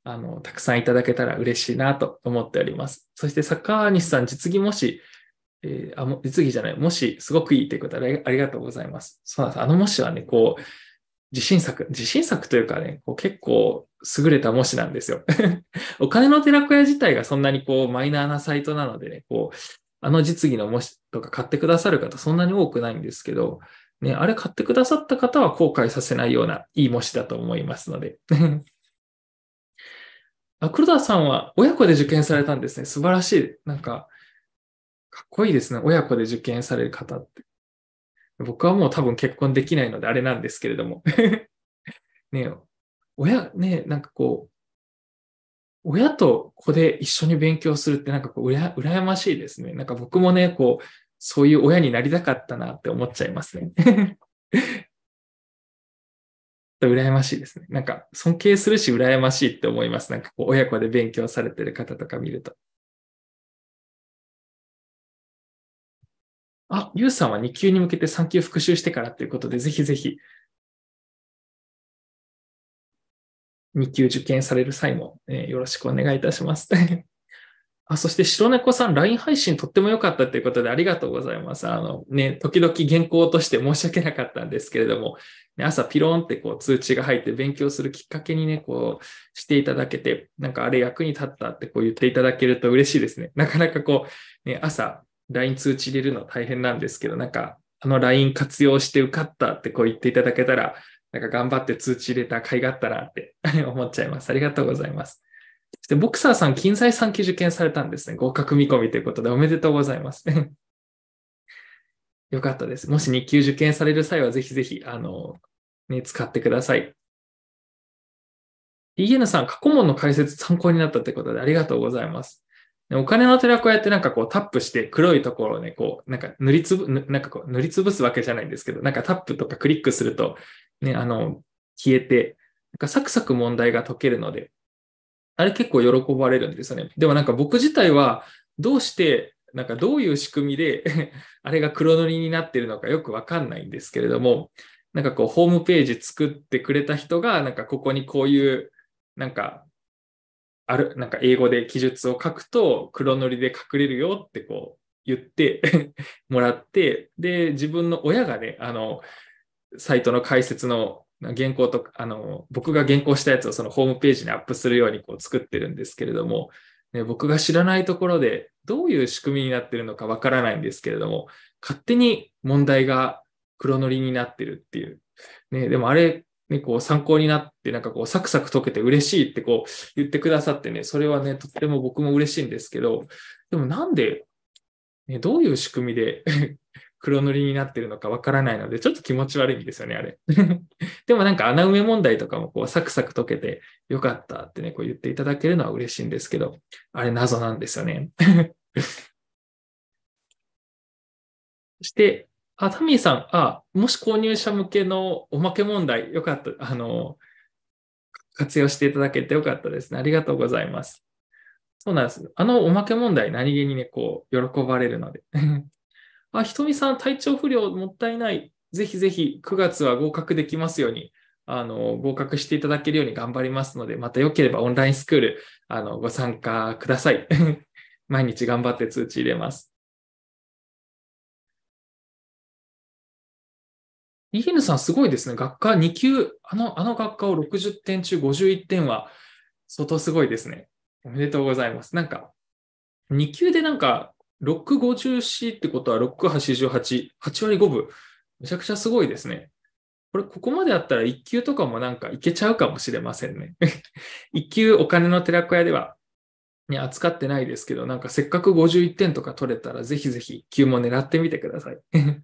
あの、たくさんいただけたら嬉しいなと思っております。そして坂西さん、実技もし、えー、あ実技じゃない、もし、すごくいいってことでありがとうございます。そうなんです。あのもしはね、こう、自信作、自信作というかね、こう結構優れた模試なんですよ。お金の寺子屋自体がそんなにこうマイナーなサイトなのでね、こう、あの実技の模試とか買ってくださる方そんなに多くないんですけど、ね、あれ買ってくださった方は後悔させないようないい模試だと思いますので。あ黒田さんは親子で受験されたんですね。素晴らしい。なんか、かっこいいですね。親子で受験される方って。僕はもう多分結婚できないのであれなんですけれども。ね親、ねなんかこう、親と子で一緒に勉強するってなんかこう、うら、羨ましいですね。なんか僕もね、こう、そういう親になりたかったなって思っちゃいますね。羨ましいですね。なんか尊敬するし羨ましいって思います。なんかこう親子で勉強されてる方とか見ると。あ、ゆうさんは2級に向けて3級復習してからということで、ぜひぜひ2級受験される際も、えー、よろしくお願いいたします。あそして白猫さん、LINE 配信とっても良かったということでありがとうございます。あのね、時々原稿として申し訳なかったんですけれども、ね、朝ピローンってこう通知が入って勉強するきっかけにね、こうしていただけて、なんかあれ役に立ったってこう言っていただけると嬉しいですね。なかなかこう、ね、朝 LINE 通知入れるの大変なんですけど、なんかあの LINE 活用して受かったってこう言っていただけたら、なんか頑張って通知入れた甲斐があったなって 思っちゃいます。ありがとうございます。そしてボクサーさん、金在3級受験されたんですね。合格見込みということでおめでとうございます。よかったです。もし日給受験される際は、ぜひぜひ、あの、ね、使ってください。EN さん、過去問の解説参考になったということでありがとうございます。お金の寺子屋ってなんかこうタップして黒いところをね、こう、なんか塗りつぶ、なんかこう塗りつぶすわけじゃないんですけど、なんかタップとかクリックすると、ね、あの、消えて、なんかサクサク問題が解けるので、あれ結構喜ばれるんですよね。でもなんか僕自体は、どうして、なんかどういう仕組みで あれが黒塗りになってるのかよくわかんないんですけれども、なんかこう、ホームページ作ってくれた人が、なんかここにこういう、なんか、ある、なんか英語で記述を書くと、黒塗りで隠れるよってこう、言って もらって、で、自分の親がね、あの、サイトの解説の原稿とか、あの、僕が原稿したやつをそのホームページにアップするようにこう作ってるんですけれども、ね、僕が知らないところでどういう仕組みになってるのかわからないんですけれども、勝手に問題が黒塗りになってるっていう。ね、でもあれ、ね、こう参考になって、なんかこうサクサク解けて嬉しいってこう言ってくださってね、それはね、とっても僕も嬉しいんですけど、でもなんで、ね、どういう仕組みで黒塗りになってるのかわからないので、ちょっと気持ち悪いんですよね、あれ。でもなんか穴埋め問題とかもこうサクサク解けてよかったってね、こう言っていただけるのは嬉しいんですけど、あれ謎なんですよね。そして、あ、タミーさん、あ、もし購入者向けのおまけ問題、よかった、あの、活用していただけてよかったですね。ありがとうございます。そうなんです。あのおまけ問題、何気にね、こう、喜ばれるので。あ、ひとみさん体調不良もったいない。ぜひぜひ9月は合格できますように、あの、合格していただけるように頑張りますので、またよければオンラインスクール、あの、ご参加ください。毎日頑張って通知入れます。イヒヌさんすごいですね。学科2級、あの、あの学科を60点中51点は相当すごいですね。おめでとうございます。なんか、2級でなんか 650C ってことは688、8割5分。めちゃくちゃすごいですね。これ、ここまであったら1級とかもなんかいけちゃうかもしれませんね。1 級お金の寺子屋では、ね、扱ってないですけど、なんかせっかく51点とか取れたら、ぜひぜひ級も狙ってみてください。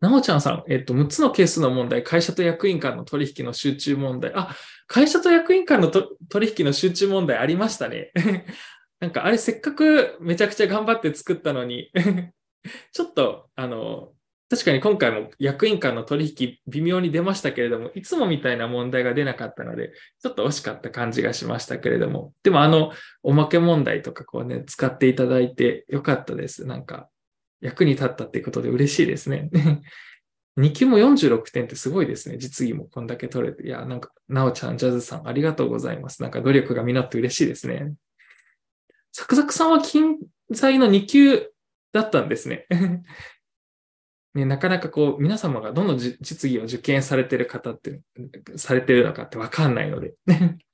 なおちゃんさん、えっと、6つのケースの問題、会社と役員間の取引の集中問題。あ、会社と役員間の取引の集中問題ありましたね。なんかあれせっかくめちゃくちゃ頑張って作ったのに ちょっとあの確かに今回も役員間の取引微妙に出ましたけれども、いつもみたいな問題が出なかったので、ちょっと惜しかった感じがしましたけれども、でもあの、おまけ問題とかこうね、使っていただいてよかったです。なんか、役に立ったっていうことで嬉しいですね。2 級も46点ってすごいですね。実技もこんだけ取れて。いや、なんか、なおちゃん、ジャズさん、ありがとうございます。なんか努力が実って嬉しいですね。サクサクさんは金在の2級だったんですね。ね、なかなかこう、皆様がどの実技を受験されてる方って、されてるのかってわかんないので。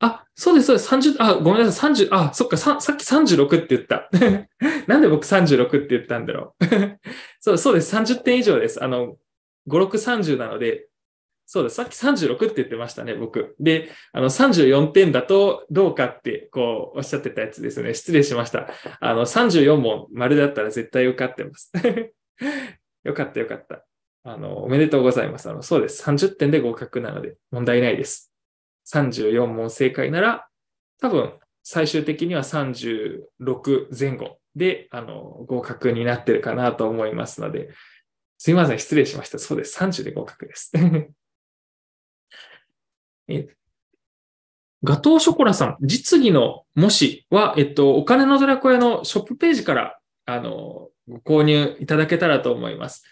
あ、そうです、そうです。30、あ、ごめんなさい、30、あ、そっか、ささっき36って言った。なんで僕36って言ったんだろう。そう、そうです。30点以上です。あの、5、6、30なので、そうです。さっき36って言ってましたね、僕。で、あの、34点だとどうかって、こう、おっしゃってたやつですね。失礼しました。あの、34問丸だったら絶対受かってます。よかった、よかった。あの、おめでとうございます。あの、そうです。30点で合格なので問題ないです。34問正解なら、多分、最終的には36前後で、あの、合格になってるかなと思いますので、すいません、失礼しました。そうです。30で合格です。えガトーショコラさん、実技の模試は、えっと、お金のドラコヤのショップページから、あの、ご購入いただけたらと思います。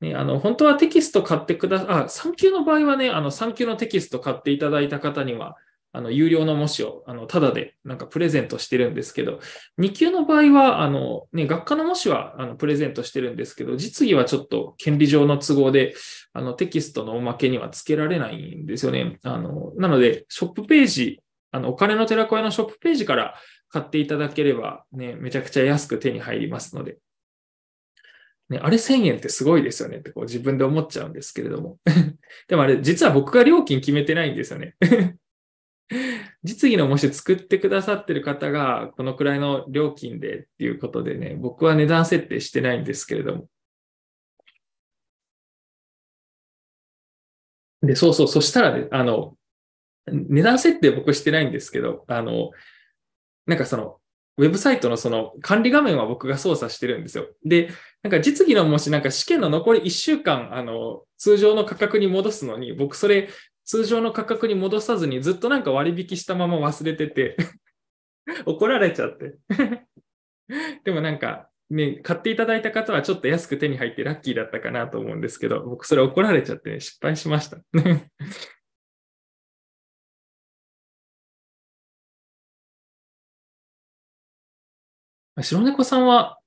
ね、あの、本当はテキスト買ってください。あ、産休の場合はね、あの、産休のテキスト買っていただいた方には、あの、有料の模試を、あの、ただで、なんかプレゼントしてるんですけど、2級の場合は、あの、ね、学科の模試は、あの、プレゼントしてるんですけど、実技はちょっと、権利上の都合で、あの、テキストのおまけには付けられないんですよね。あの、なので、ショップページ、あの、お金の寺子屋のショップページから買っていただければ、ね、めちゃくちゃ安く手に入りますので。ね、あれ1000円ってすごいですよねってこう自分で思っちゃうんですけれども。でもあれ、実は僕が料金決めてないんですよね 実技の模試作ってくださってる方が、このくらいの料金でっていうことでね、僕は値段設定してないんですけれども。で、そうそう、そしたらね、あの、値段設定僕してないんですけど、あの、なんかその、ウェブサイトのその管理画面は僕が操作してるんですよ。で、なんか実技の模試なんか試験の残り1週間、あの、通常の価格に戻すのに、僕それ通常の価格に戻さずにずっとなんか割引したまま忘れてて 怒られちゃって でもなんかね、買っていただいた方はちょっと安く手に入ってラッキーだったかなと思うんですけど、僕それ怒られちゃって、ね、失敗しました。白猫さんは、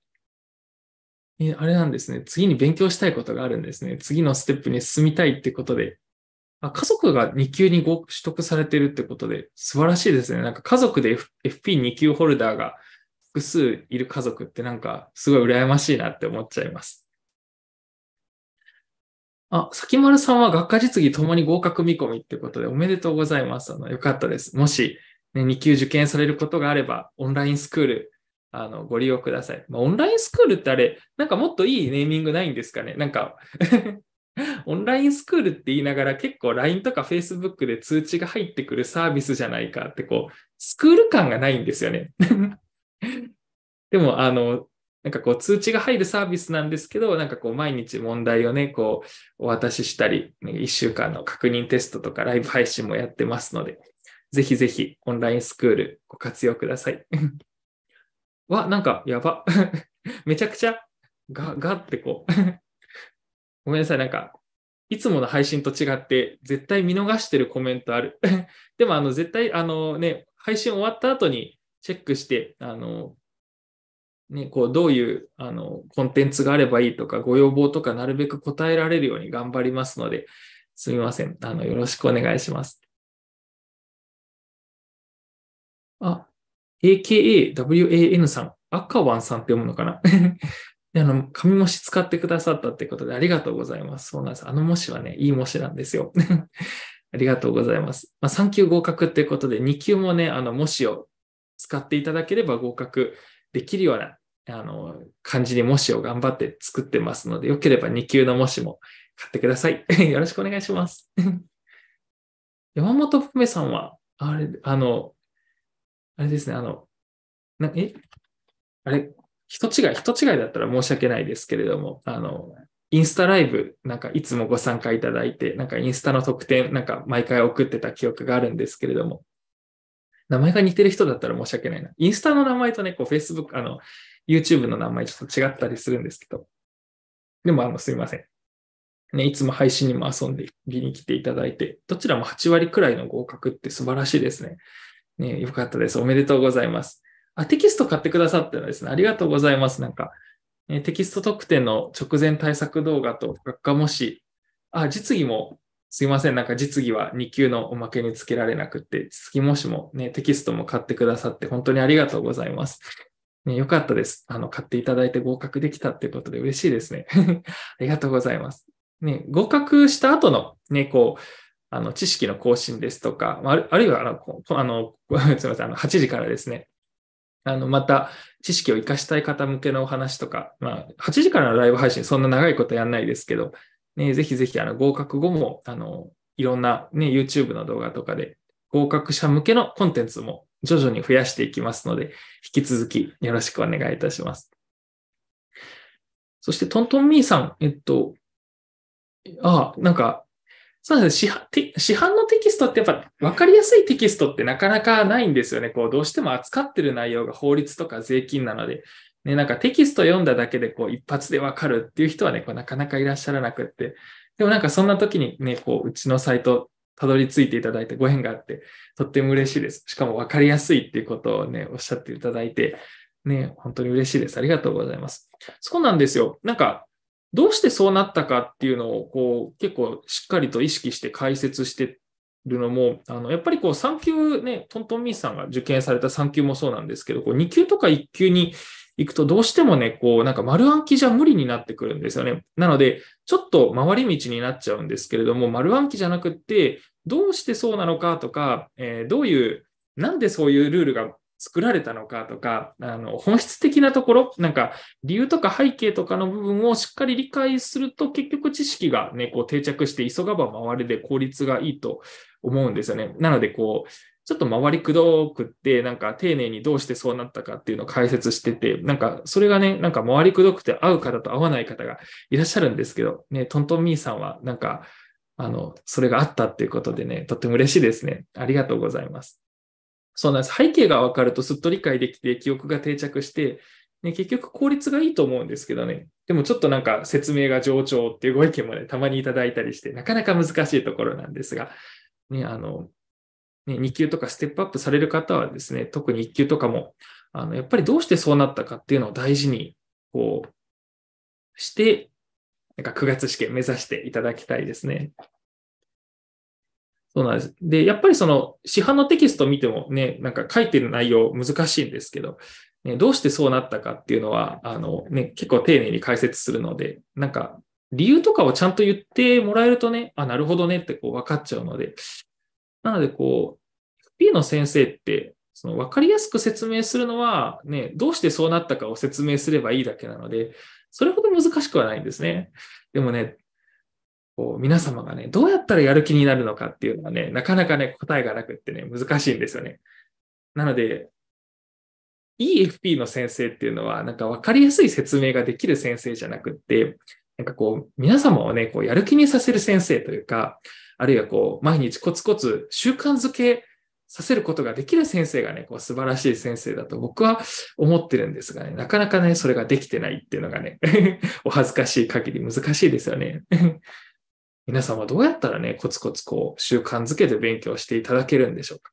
え、あれなんですね。次に勉強したいことがあるんですね。次のステップに進みたいってことであ家族が2級に取得されてるってことで素晴らしいですね。なんか家族で FP2 級ホルダーが複数いる家族ってなんかすごい羨ましいなって思っちゃいます。あ、崎丸さんは学科実技ともに合格見込みってことでおめでとうございます。あの、よかったです。もし、ね、2級受験されることがあれば、オンラインスクール、あの、ご利用ください。まあ、オンラインスクールってあれ、なんかもっといいネーミングないんですかねなんか オンラインスクールって言いながら結構 LINE とか Facebook で通知が入ってくるサービスじゃないかってこう、スクール感がないんですよね。でも、あの、なんかこう通知が入るサービスなんですけど、なんかこう毎日問題をね、こうお渡ししたり、1週間の確認テストとかライブ配信もやってますので、ぜひぜひオンラインスクールご活用ください。わ、なんかやば。めちゃくちゃガ、ガってこうごめんなさい、なんか、いつもの配信と違って、絶対見逃してるコメントある。でも、あの、絶対、あのね、配信終わった後にチェックして、あの、ね、こう、どういう、あの、コンテンツがあればいいとか、ご要望とか、なるべく答えられるように頑張りますので、すみません。あの、よろしくお願いします。あ、AKAWAN さん、赤ワンさんって読むのかな で、あの、紙模試使ってくださったってことでありがとうございます。そうなんです。あの模試はね、いい模試なんですよ。ありがとうございます。まあ、3級合格ってことで、2級もね、あの、模試を使っていただければ合格できるような、あの、感じに模試を頑張って作ってますので、よければ2級の模試も買ってください。よろしくお願いします。山本ふめさんは、あれ、あの、あれですね、あの、なえあれ、人違い、人違いだったら申し訳ないですけれども、あの、インスタライブ、なんかいつもご参加いただいて、なんかインスタの特典、なんか毎回送ってた記憶があるんですけれども、名前が似てる人だったら申し訳ないな。インスタの名前とね、こう Facebook、あの、YouTube の名前ちょっと違ったりするんですけど、でもあの、すいません。ね、いつも配信にも遊んで、見に来ていただいて、どちらも8割くらいの合格って素晴らしいですね。ね、よかったです。おめでとうございます。あ、テキスト買ってくださったのですね、ありがとうございます。なんか、えテキスト特典の直前対策動画と学科模試、あ、実技もすいません。なんか実技は2級のおまけにつけられなくって、実技模試もね、テキストも買ってくださって本当にありがとうございます。ね、よかったです。あの、買っていただいて合格できたってことで嬉しいですね。ありがとうございます。ね、合格した後のね、こう、あの、知識の更新ですとか、あるあるいはあの、あの、すみません、あの、8時からですね、あの、また、知識を活かしたい方向けのお話とか、まあ、8時からのライブ配信、そんな長いことやんないですけど、ね、ぜひぜひ、あの、合格後も、あの、いろんなね、YouTube の動画とかで、合格者向けのコンテンツも徐々に増やしていきますので、引き続きよろしくお願いいたします。そして、トントンミーさん、えっと、ああ、なんか、そうですね市販のテキストってやっぱ分かりやすいテキストってなかなかないんですよね。こうどうしても扱ってる内容が法律とか税金なので、ね、なんかテキスト読んだだけでこう一発で分かるっていう人はね、こうなかなかいらっしゃらなくって。でもなんかそんな時にね、こううちのサイトたどり着いていただいてご縁があって、とっても嬉しいです。しかも分かりやすいっていうことをね、おっしゃっていただいて、ね、本当に嬉しいです。ありがとうございます。そうなんですよ。なんかどうしてそうなったかっていうのを、こう、結構しっかりと意識して解説してるのも、あの、やっぱりこう、3級ね、トントンミーさんが受験された3級もそうなんですけど、こう、2級とか1級に行くとどうしてもね、こう、なんか丸暗記じゃ無理になってくるんですよね。なので、ちょっと回り道になっちゃうんですけれども、丸暗記じゃなくって、どうしてそうなのかとか、えー、どういう、なんでそういうルールが作られたのかとか、あの本質的なところ、なんか理由とか背景とかの部分をしっかり理解すると、結局知識が、ね、こう定着して、急がば回れで効率がいいと思うんですよね。なので、こう、ちょっと回りくどくって、なんか丁寧にどうしてそうなったかっていうのを解説してて、なんかそれがね、なんか回りくどくて合う方と合わない方がいらっしゃるんですけど、ね、トントンミーさんはなんか、あの、それがあったっていうことでね、とっても嬉しいですね。ありがとうございます。そうなんです。背景が分かるとすっと理解できて、記憶が定着して、ね、結局効率がいいと思うんですけどね。でもちょっとなんか説明が冗長っていうご意見もね、たまにいただいたりして、なかなか難しいところなんですが、ね、あの、ね、2級とかステップアップされる方はですね、特に1級とかも、あの、やっぱりどうしてそうなったかっていうのを大事に、こう、して、なんか9月試験目指していただきたいですね。そうなんです。で、やっぱりその市販のテキスト見てもね、なんか書いてる内容難しいんですけど、ね、どうしてそうなったかっていうのは、あのね、結構丁寧に解説するので、なんか理由とかをちゃんと言ってもらえるとね、あ、なるほどねってこう分かっちゃうので、なのでこう、FP の先生って、その分かりやすく説明するのは、ね、どうしてそうなったかを説明すればいいだけなので、それほど難しくはないんですね。でもね、こう皆様がね、どうやったらやる気になるのかっていうのはね、なかなかね、答えがなくってね、難しいんですよね。なので、EFP の先生っていうのは、なんか分かりやすい説明ができる先生じゃなくって、なんかこう、皆様をね、こう、やる気にさせる先生というか、あるいはこう、毎日コツコツ習慣づけさせることができる先生がね、こう、素晴らしい先生だと僕は思ってるんですがね、なかなかね、それができてないっていうのがね お恥ずかしい限り難しいですよね皆さんはどうやったらね、コツコツこう、習慣づけて勉強していただけるんでしょうか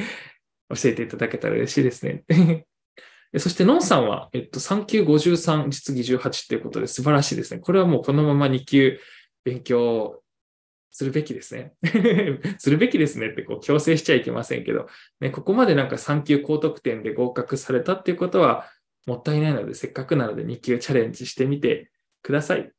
教えていただけたら嬉しいですね そして、ノンさんは、えっと、3級53、実技18ていうことで素晴らしいですね。これはもうこのまま2級勉強するべきですね。するべきですねってこう強制しちゃいけませんけど、ね、ここまでなんか3級高得点で合格されたっていうことはもったいないので、せっかくなので2級チャレンジしてみてください。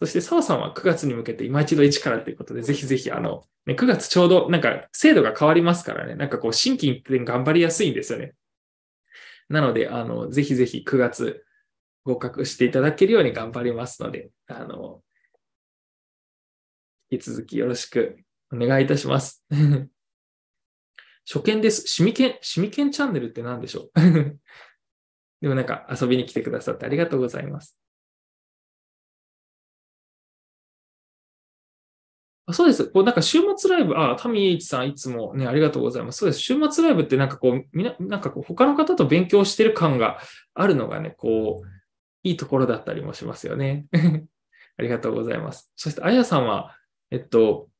そして澤さんは9月に向けて今一度一からということで、ぜひぜひあの、ね、9月ちょうどなんか制度が変わりますからね、なんかこう新規一点頑張りやすいんですよね。なので、あの、ぜひぜひ9月合格していただけるように頑張りますので、あの、引き続きよろしくお願いいたします。初見です。シミケン、シミケンチャンネルって何でしょう でもなんか遊びに来てくださってありがとうございます。あそうです。こうなんか週末ライブ、ああ、タミエイチさんいつもね、ありがとうございます。そうです。週末ライブってなんかこう、みな、なんかこう、他の方と勉強してる感があるのがね、こう、いいところだったりもしますよね。ありがとうございます。そして、あやさんは、えっと、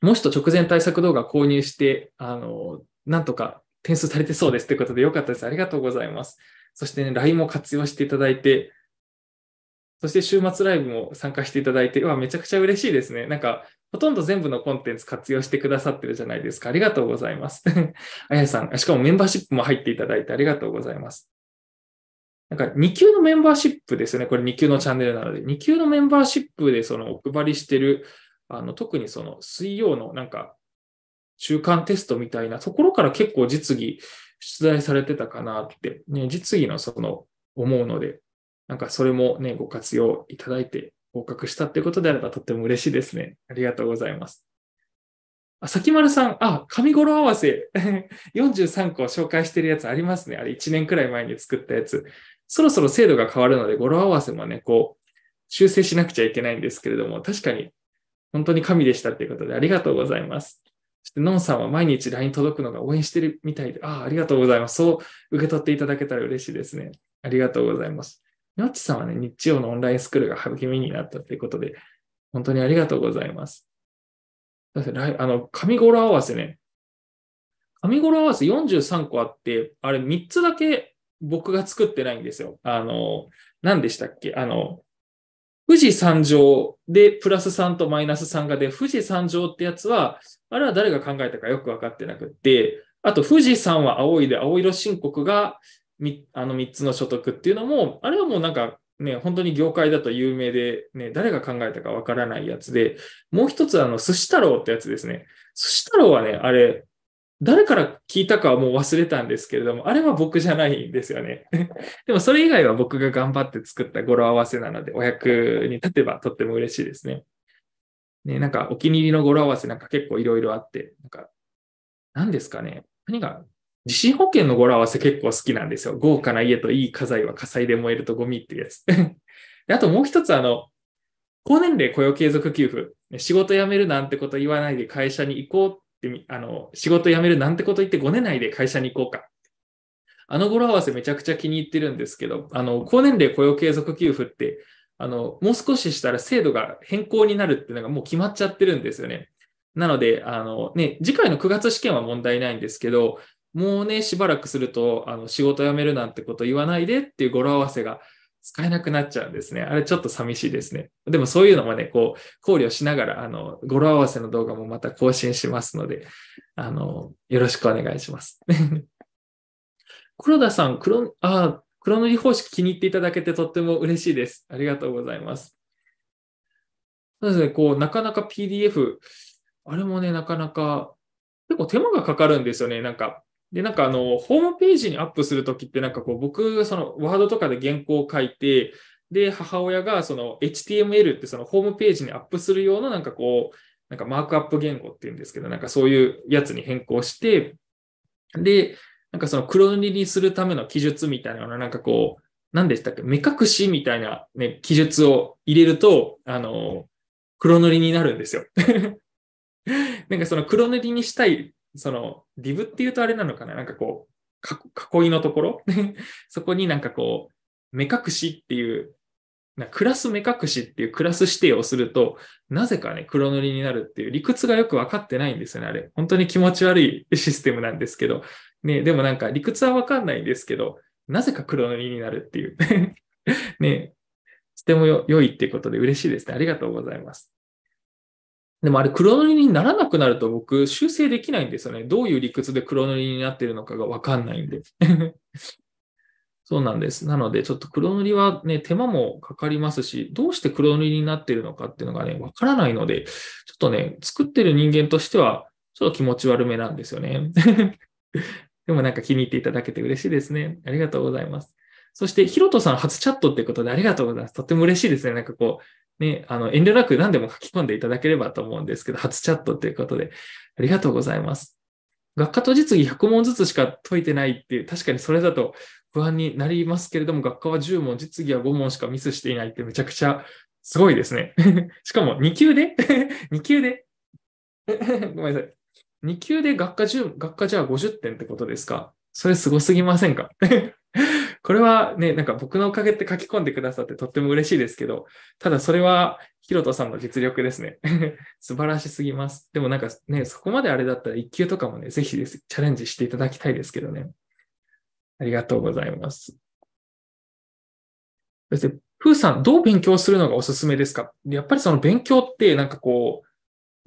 もしと直前対策動画購入して、あの、なんとか点数足りてそうですということでよかったです。ありがとうございます。そしてね、LINE も活用していただいて、そして週末ライブも参加していただいて、うわ、めちゃくちゃ嬉しいですね。なんか、ほとんど全部のコンテンツ活用してくださってるじゃないですか。ありがとうございます。あやさん、しかもメンバーシップも入っていただいてありがとうございます。なんか2級のメンバーシップですよね。これ2級のチャンネルなので、2級のメンバーシップでそのお配りしてる、あの特にその水曜のなんか中間テストみたいなところから結構実技出題されてたかなって、ね、実技のその思うので、なんかそれもね、ご活用いただいて合格したっていうことであればとっても嬉しいですね。ありがとうございます。あ、さきまるさん、あ、神頃合わせ。43 個紹介してるやつありますね。あれ1年くらい前に作ったやつ。そろそろ精度が変わるので、語呂合わせもね、こう、修正しなくちゃいけないんですけれども、確かに本当に神でしたっていうことでありがとうございます。そして、のんさんは毎日 LINE 届くのが応援してるみたいで、ああ、ありがとうございます。そう受け取っていただけたら嬉しいですね。ありがとうございます。よっちさんはね、日曜のオンラインスクールが励みになったということで、本当にありがとうございます。だって来、あの、上頃合わせね。神頃合わせ43個あって、あれ3つだけ僕が作ってないんですよ。あの、何でしたっけあの、富士山上でプラス3とマイナス3がで、富士山上ってやつは、あれは誰が考えたかよくわかってなくって、あと富士山は青いで青色申告が、あの3つの所得っていうのも、あれはもうなんかね、本当に業界だと有名で、ね、誰が考えたかわからないやつで、もう一つあの、寿司太郎ってやつですね。寿司太郎はね、あれ、誰から聞いたかはもう忘れたんですけれども、あれは僕じゃないんですよね。でもそれ以外は僕が頑張って作った語呂合わせなので、お役に立てばとっても嬉しいですね。ね、なんかお気に入りの語呂合わせなんか結構いろいろあって、なんか、何ですかね。何が地震保険の語呂合わせ結構好きなんですよ。豪華な家といい家財は火災で燃えるとゴミっていうやつ。あともう一つ、あの、高年齢雇用継続給付。仕事辞めるなんてこと言わないで会社に行こうって、あの、仕事辞めるなんてこと言って5年内で会社に行こうか。あの語呂合わせめちゃくちゃ気に入ってるんですけど、あの、高年齢雇用継続給付って、あの、もう少ししたら制度が変更になるっていうのがもう決まっちゃってるんですよね。なので、あのね、次回の9月試験は問題ないんですけど、もうね、しばらくすると、あの、仕事辞めるなんてこと言わないでっていう語呂合わせが使えなくなっちゃうんですね。あれちょっと寂しいですね。でもそういうのもね、こう、考慮しながら、あの、語呂合わせの動画もまた更新しますので、あの、よろしくお願いします。黒田さん、黒、あ、黒塗り方式気に入っていただけてとっても嬉しいです。ありがとうございます。そうですね、こう、なかなか PDF、あれもね、なかなか、結構手間がかかるんですよね。なんか、で、なんかあの、ホームページにアップするときって、なんかこう、僕、その、ワードとかで原稿を書いて、で、母親がその HTML ってそのホームページにアップする用のなんかこう、なんかマークアップ言語っていうんですけど、なんかそういうやつに変更して、で、なんかその黒塗りにするための記述みたいななんかこう、何でしたっけ、目隠しみたいなね、記述を入れると、あの、黒塗りになるんですよ なんかその黒塗りにしたいその、リブっていうとあれなのかななんかこう、囲いのところ そこになんかこう、目隠しっていう、なクラス目隠しっていうクラス指定をすると、なぜかね、黒塗りになるっていう理屈がよくわかってないんですよね、あれ。本当に気持ち悪いシステムなんですけど、ね、でもなんか理屈はわかんないんですけど、なぜか黒塗りになるっていう ね、とても良いっていうことで嬉しいですね。ありがとうございます。でもあれ、黒塗りにならなくなると僕、修正できないんですよね。どういう理屈で黒塗りになってるのかがわかんないんで。そうなんです。なので、ちょっと黒塗りはね、手間もかかりますし、どうして黒塗りになってるのかっていうのがね、わからないので、ちょっとね、作ってる人間としては、ちょっと気持ち悪めなんですよね。でもなんか気に入っていただけて嬉しいですね。ありがとうございます。そして、ヒロトさん初チャットってことでありがとうございます。とっても嬉しいですね。なんかこう、ね、あの、遠慮なく何でも書き込んでいただければと思うんですけど、初チャットっていうことで、ありがとうございます。学科と実技100問ずつしか解いてないっていう、確かにそれだと不安になりますけれども、学科は10問、実技は5問しかミスしていないってめちゃくちゃすごいですね。しかも2級で2 級で ごめんなさい。2級で学科10、学科じゃあ50点ってことですかそれすごすぎませんかこれはね、なんか僕のおかげって書き込んでくださってとっても嬉しいですけど、ただそれはヒロトさんの実力ですね。素晴らしすぎます。でもなんかね、そこまであれだったら1級とかもね、ぜひですチャレンジしていただきたいですけどね。ありがとうございます。そして、ふーさん、どう勉強するのがおすすめですかやっぱりその勉強ってなんかこう、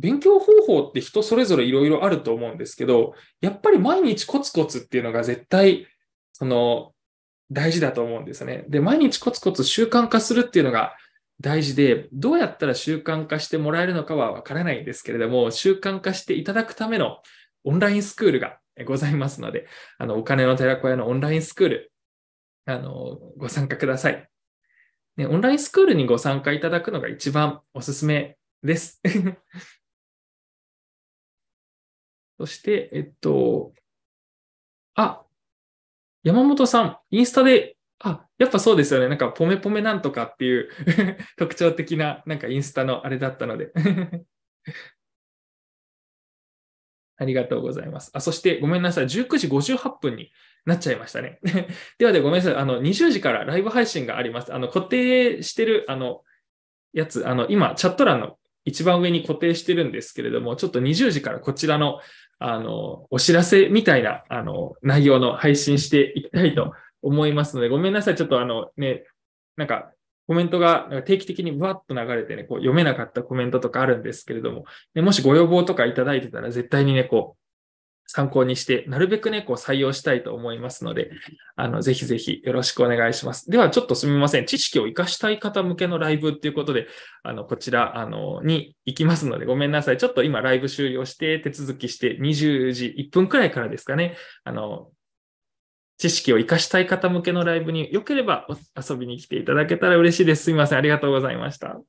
勉強方法って人それぞれいろいろあると思うんですけど、やっぱり毎日コツコツっていうのが絶対、その大事だと思うんですね。で、毎日コツコツ習慣化するっていうのが大事で、どうやったら習慣化してもらえるのかはわからないんですけれども、習慣化していただくためのオンラインスクールがございますので、あの、お金の寺子屋のオンラインスクール、あの、ご参加ください。ね、オンラインスクールにご参加いただくのが一番おすすめです。そして、えっと、あ、山本さん、インスタで、あ、やっぱそうですよね。なんか、ポメポメなんとかっていう 特徴的な、なんかインスタのあれだったので ありがとうございます。あ、そしてごめんなさい。19時58分になっちゃいましたね。ではでごめんなさい。あの、20時からライブ配信があります。あの、固定してる、あの、やつ、あの、今、チャット欄の一番上に固定してるんですけれども、ちょっと20時からこちらのあの、お知らせみたいな、あの、内容の配信していきたいと思いますので、ごめんなさい。ちょっとあの、ね、なんか、コメントが定期的にわっと流れてね、こう読めなかったコメントとかあるんですけれども、ね、もしご要望とかいただいてたら、絶対にね、こう、参考にして、なるべくね、こう採用したいと思いますので、あの、ぜひぜひよろしくお願いします。では、ちょっとすみません。知識を活かしたい方向けのライブっていうことで、あの、こちら、あの、に行きますので、ごめんなさい。ちょっと今、ライブ終了して、手続きして、20時1分くらいからですかね、あの、知識を活かしたい方向けのライブに良ければ遊びに来ていただけたら嬉しいです。すみません。ありがとうございました。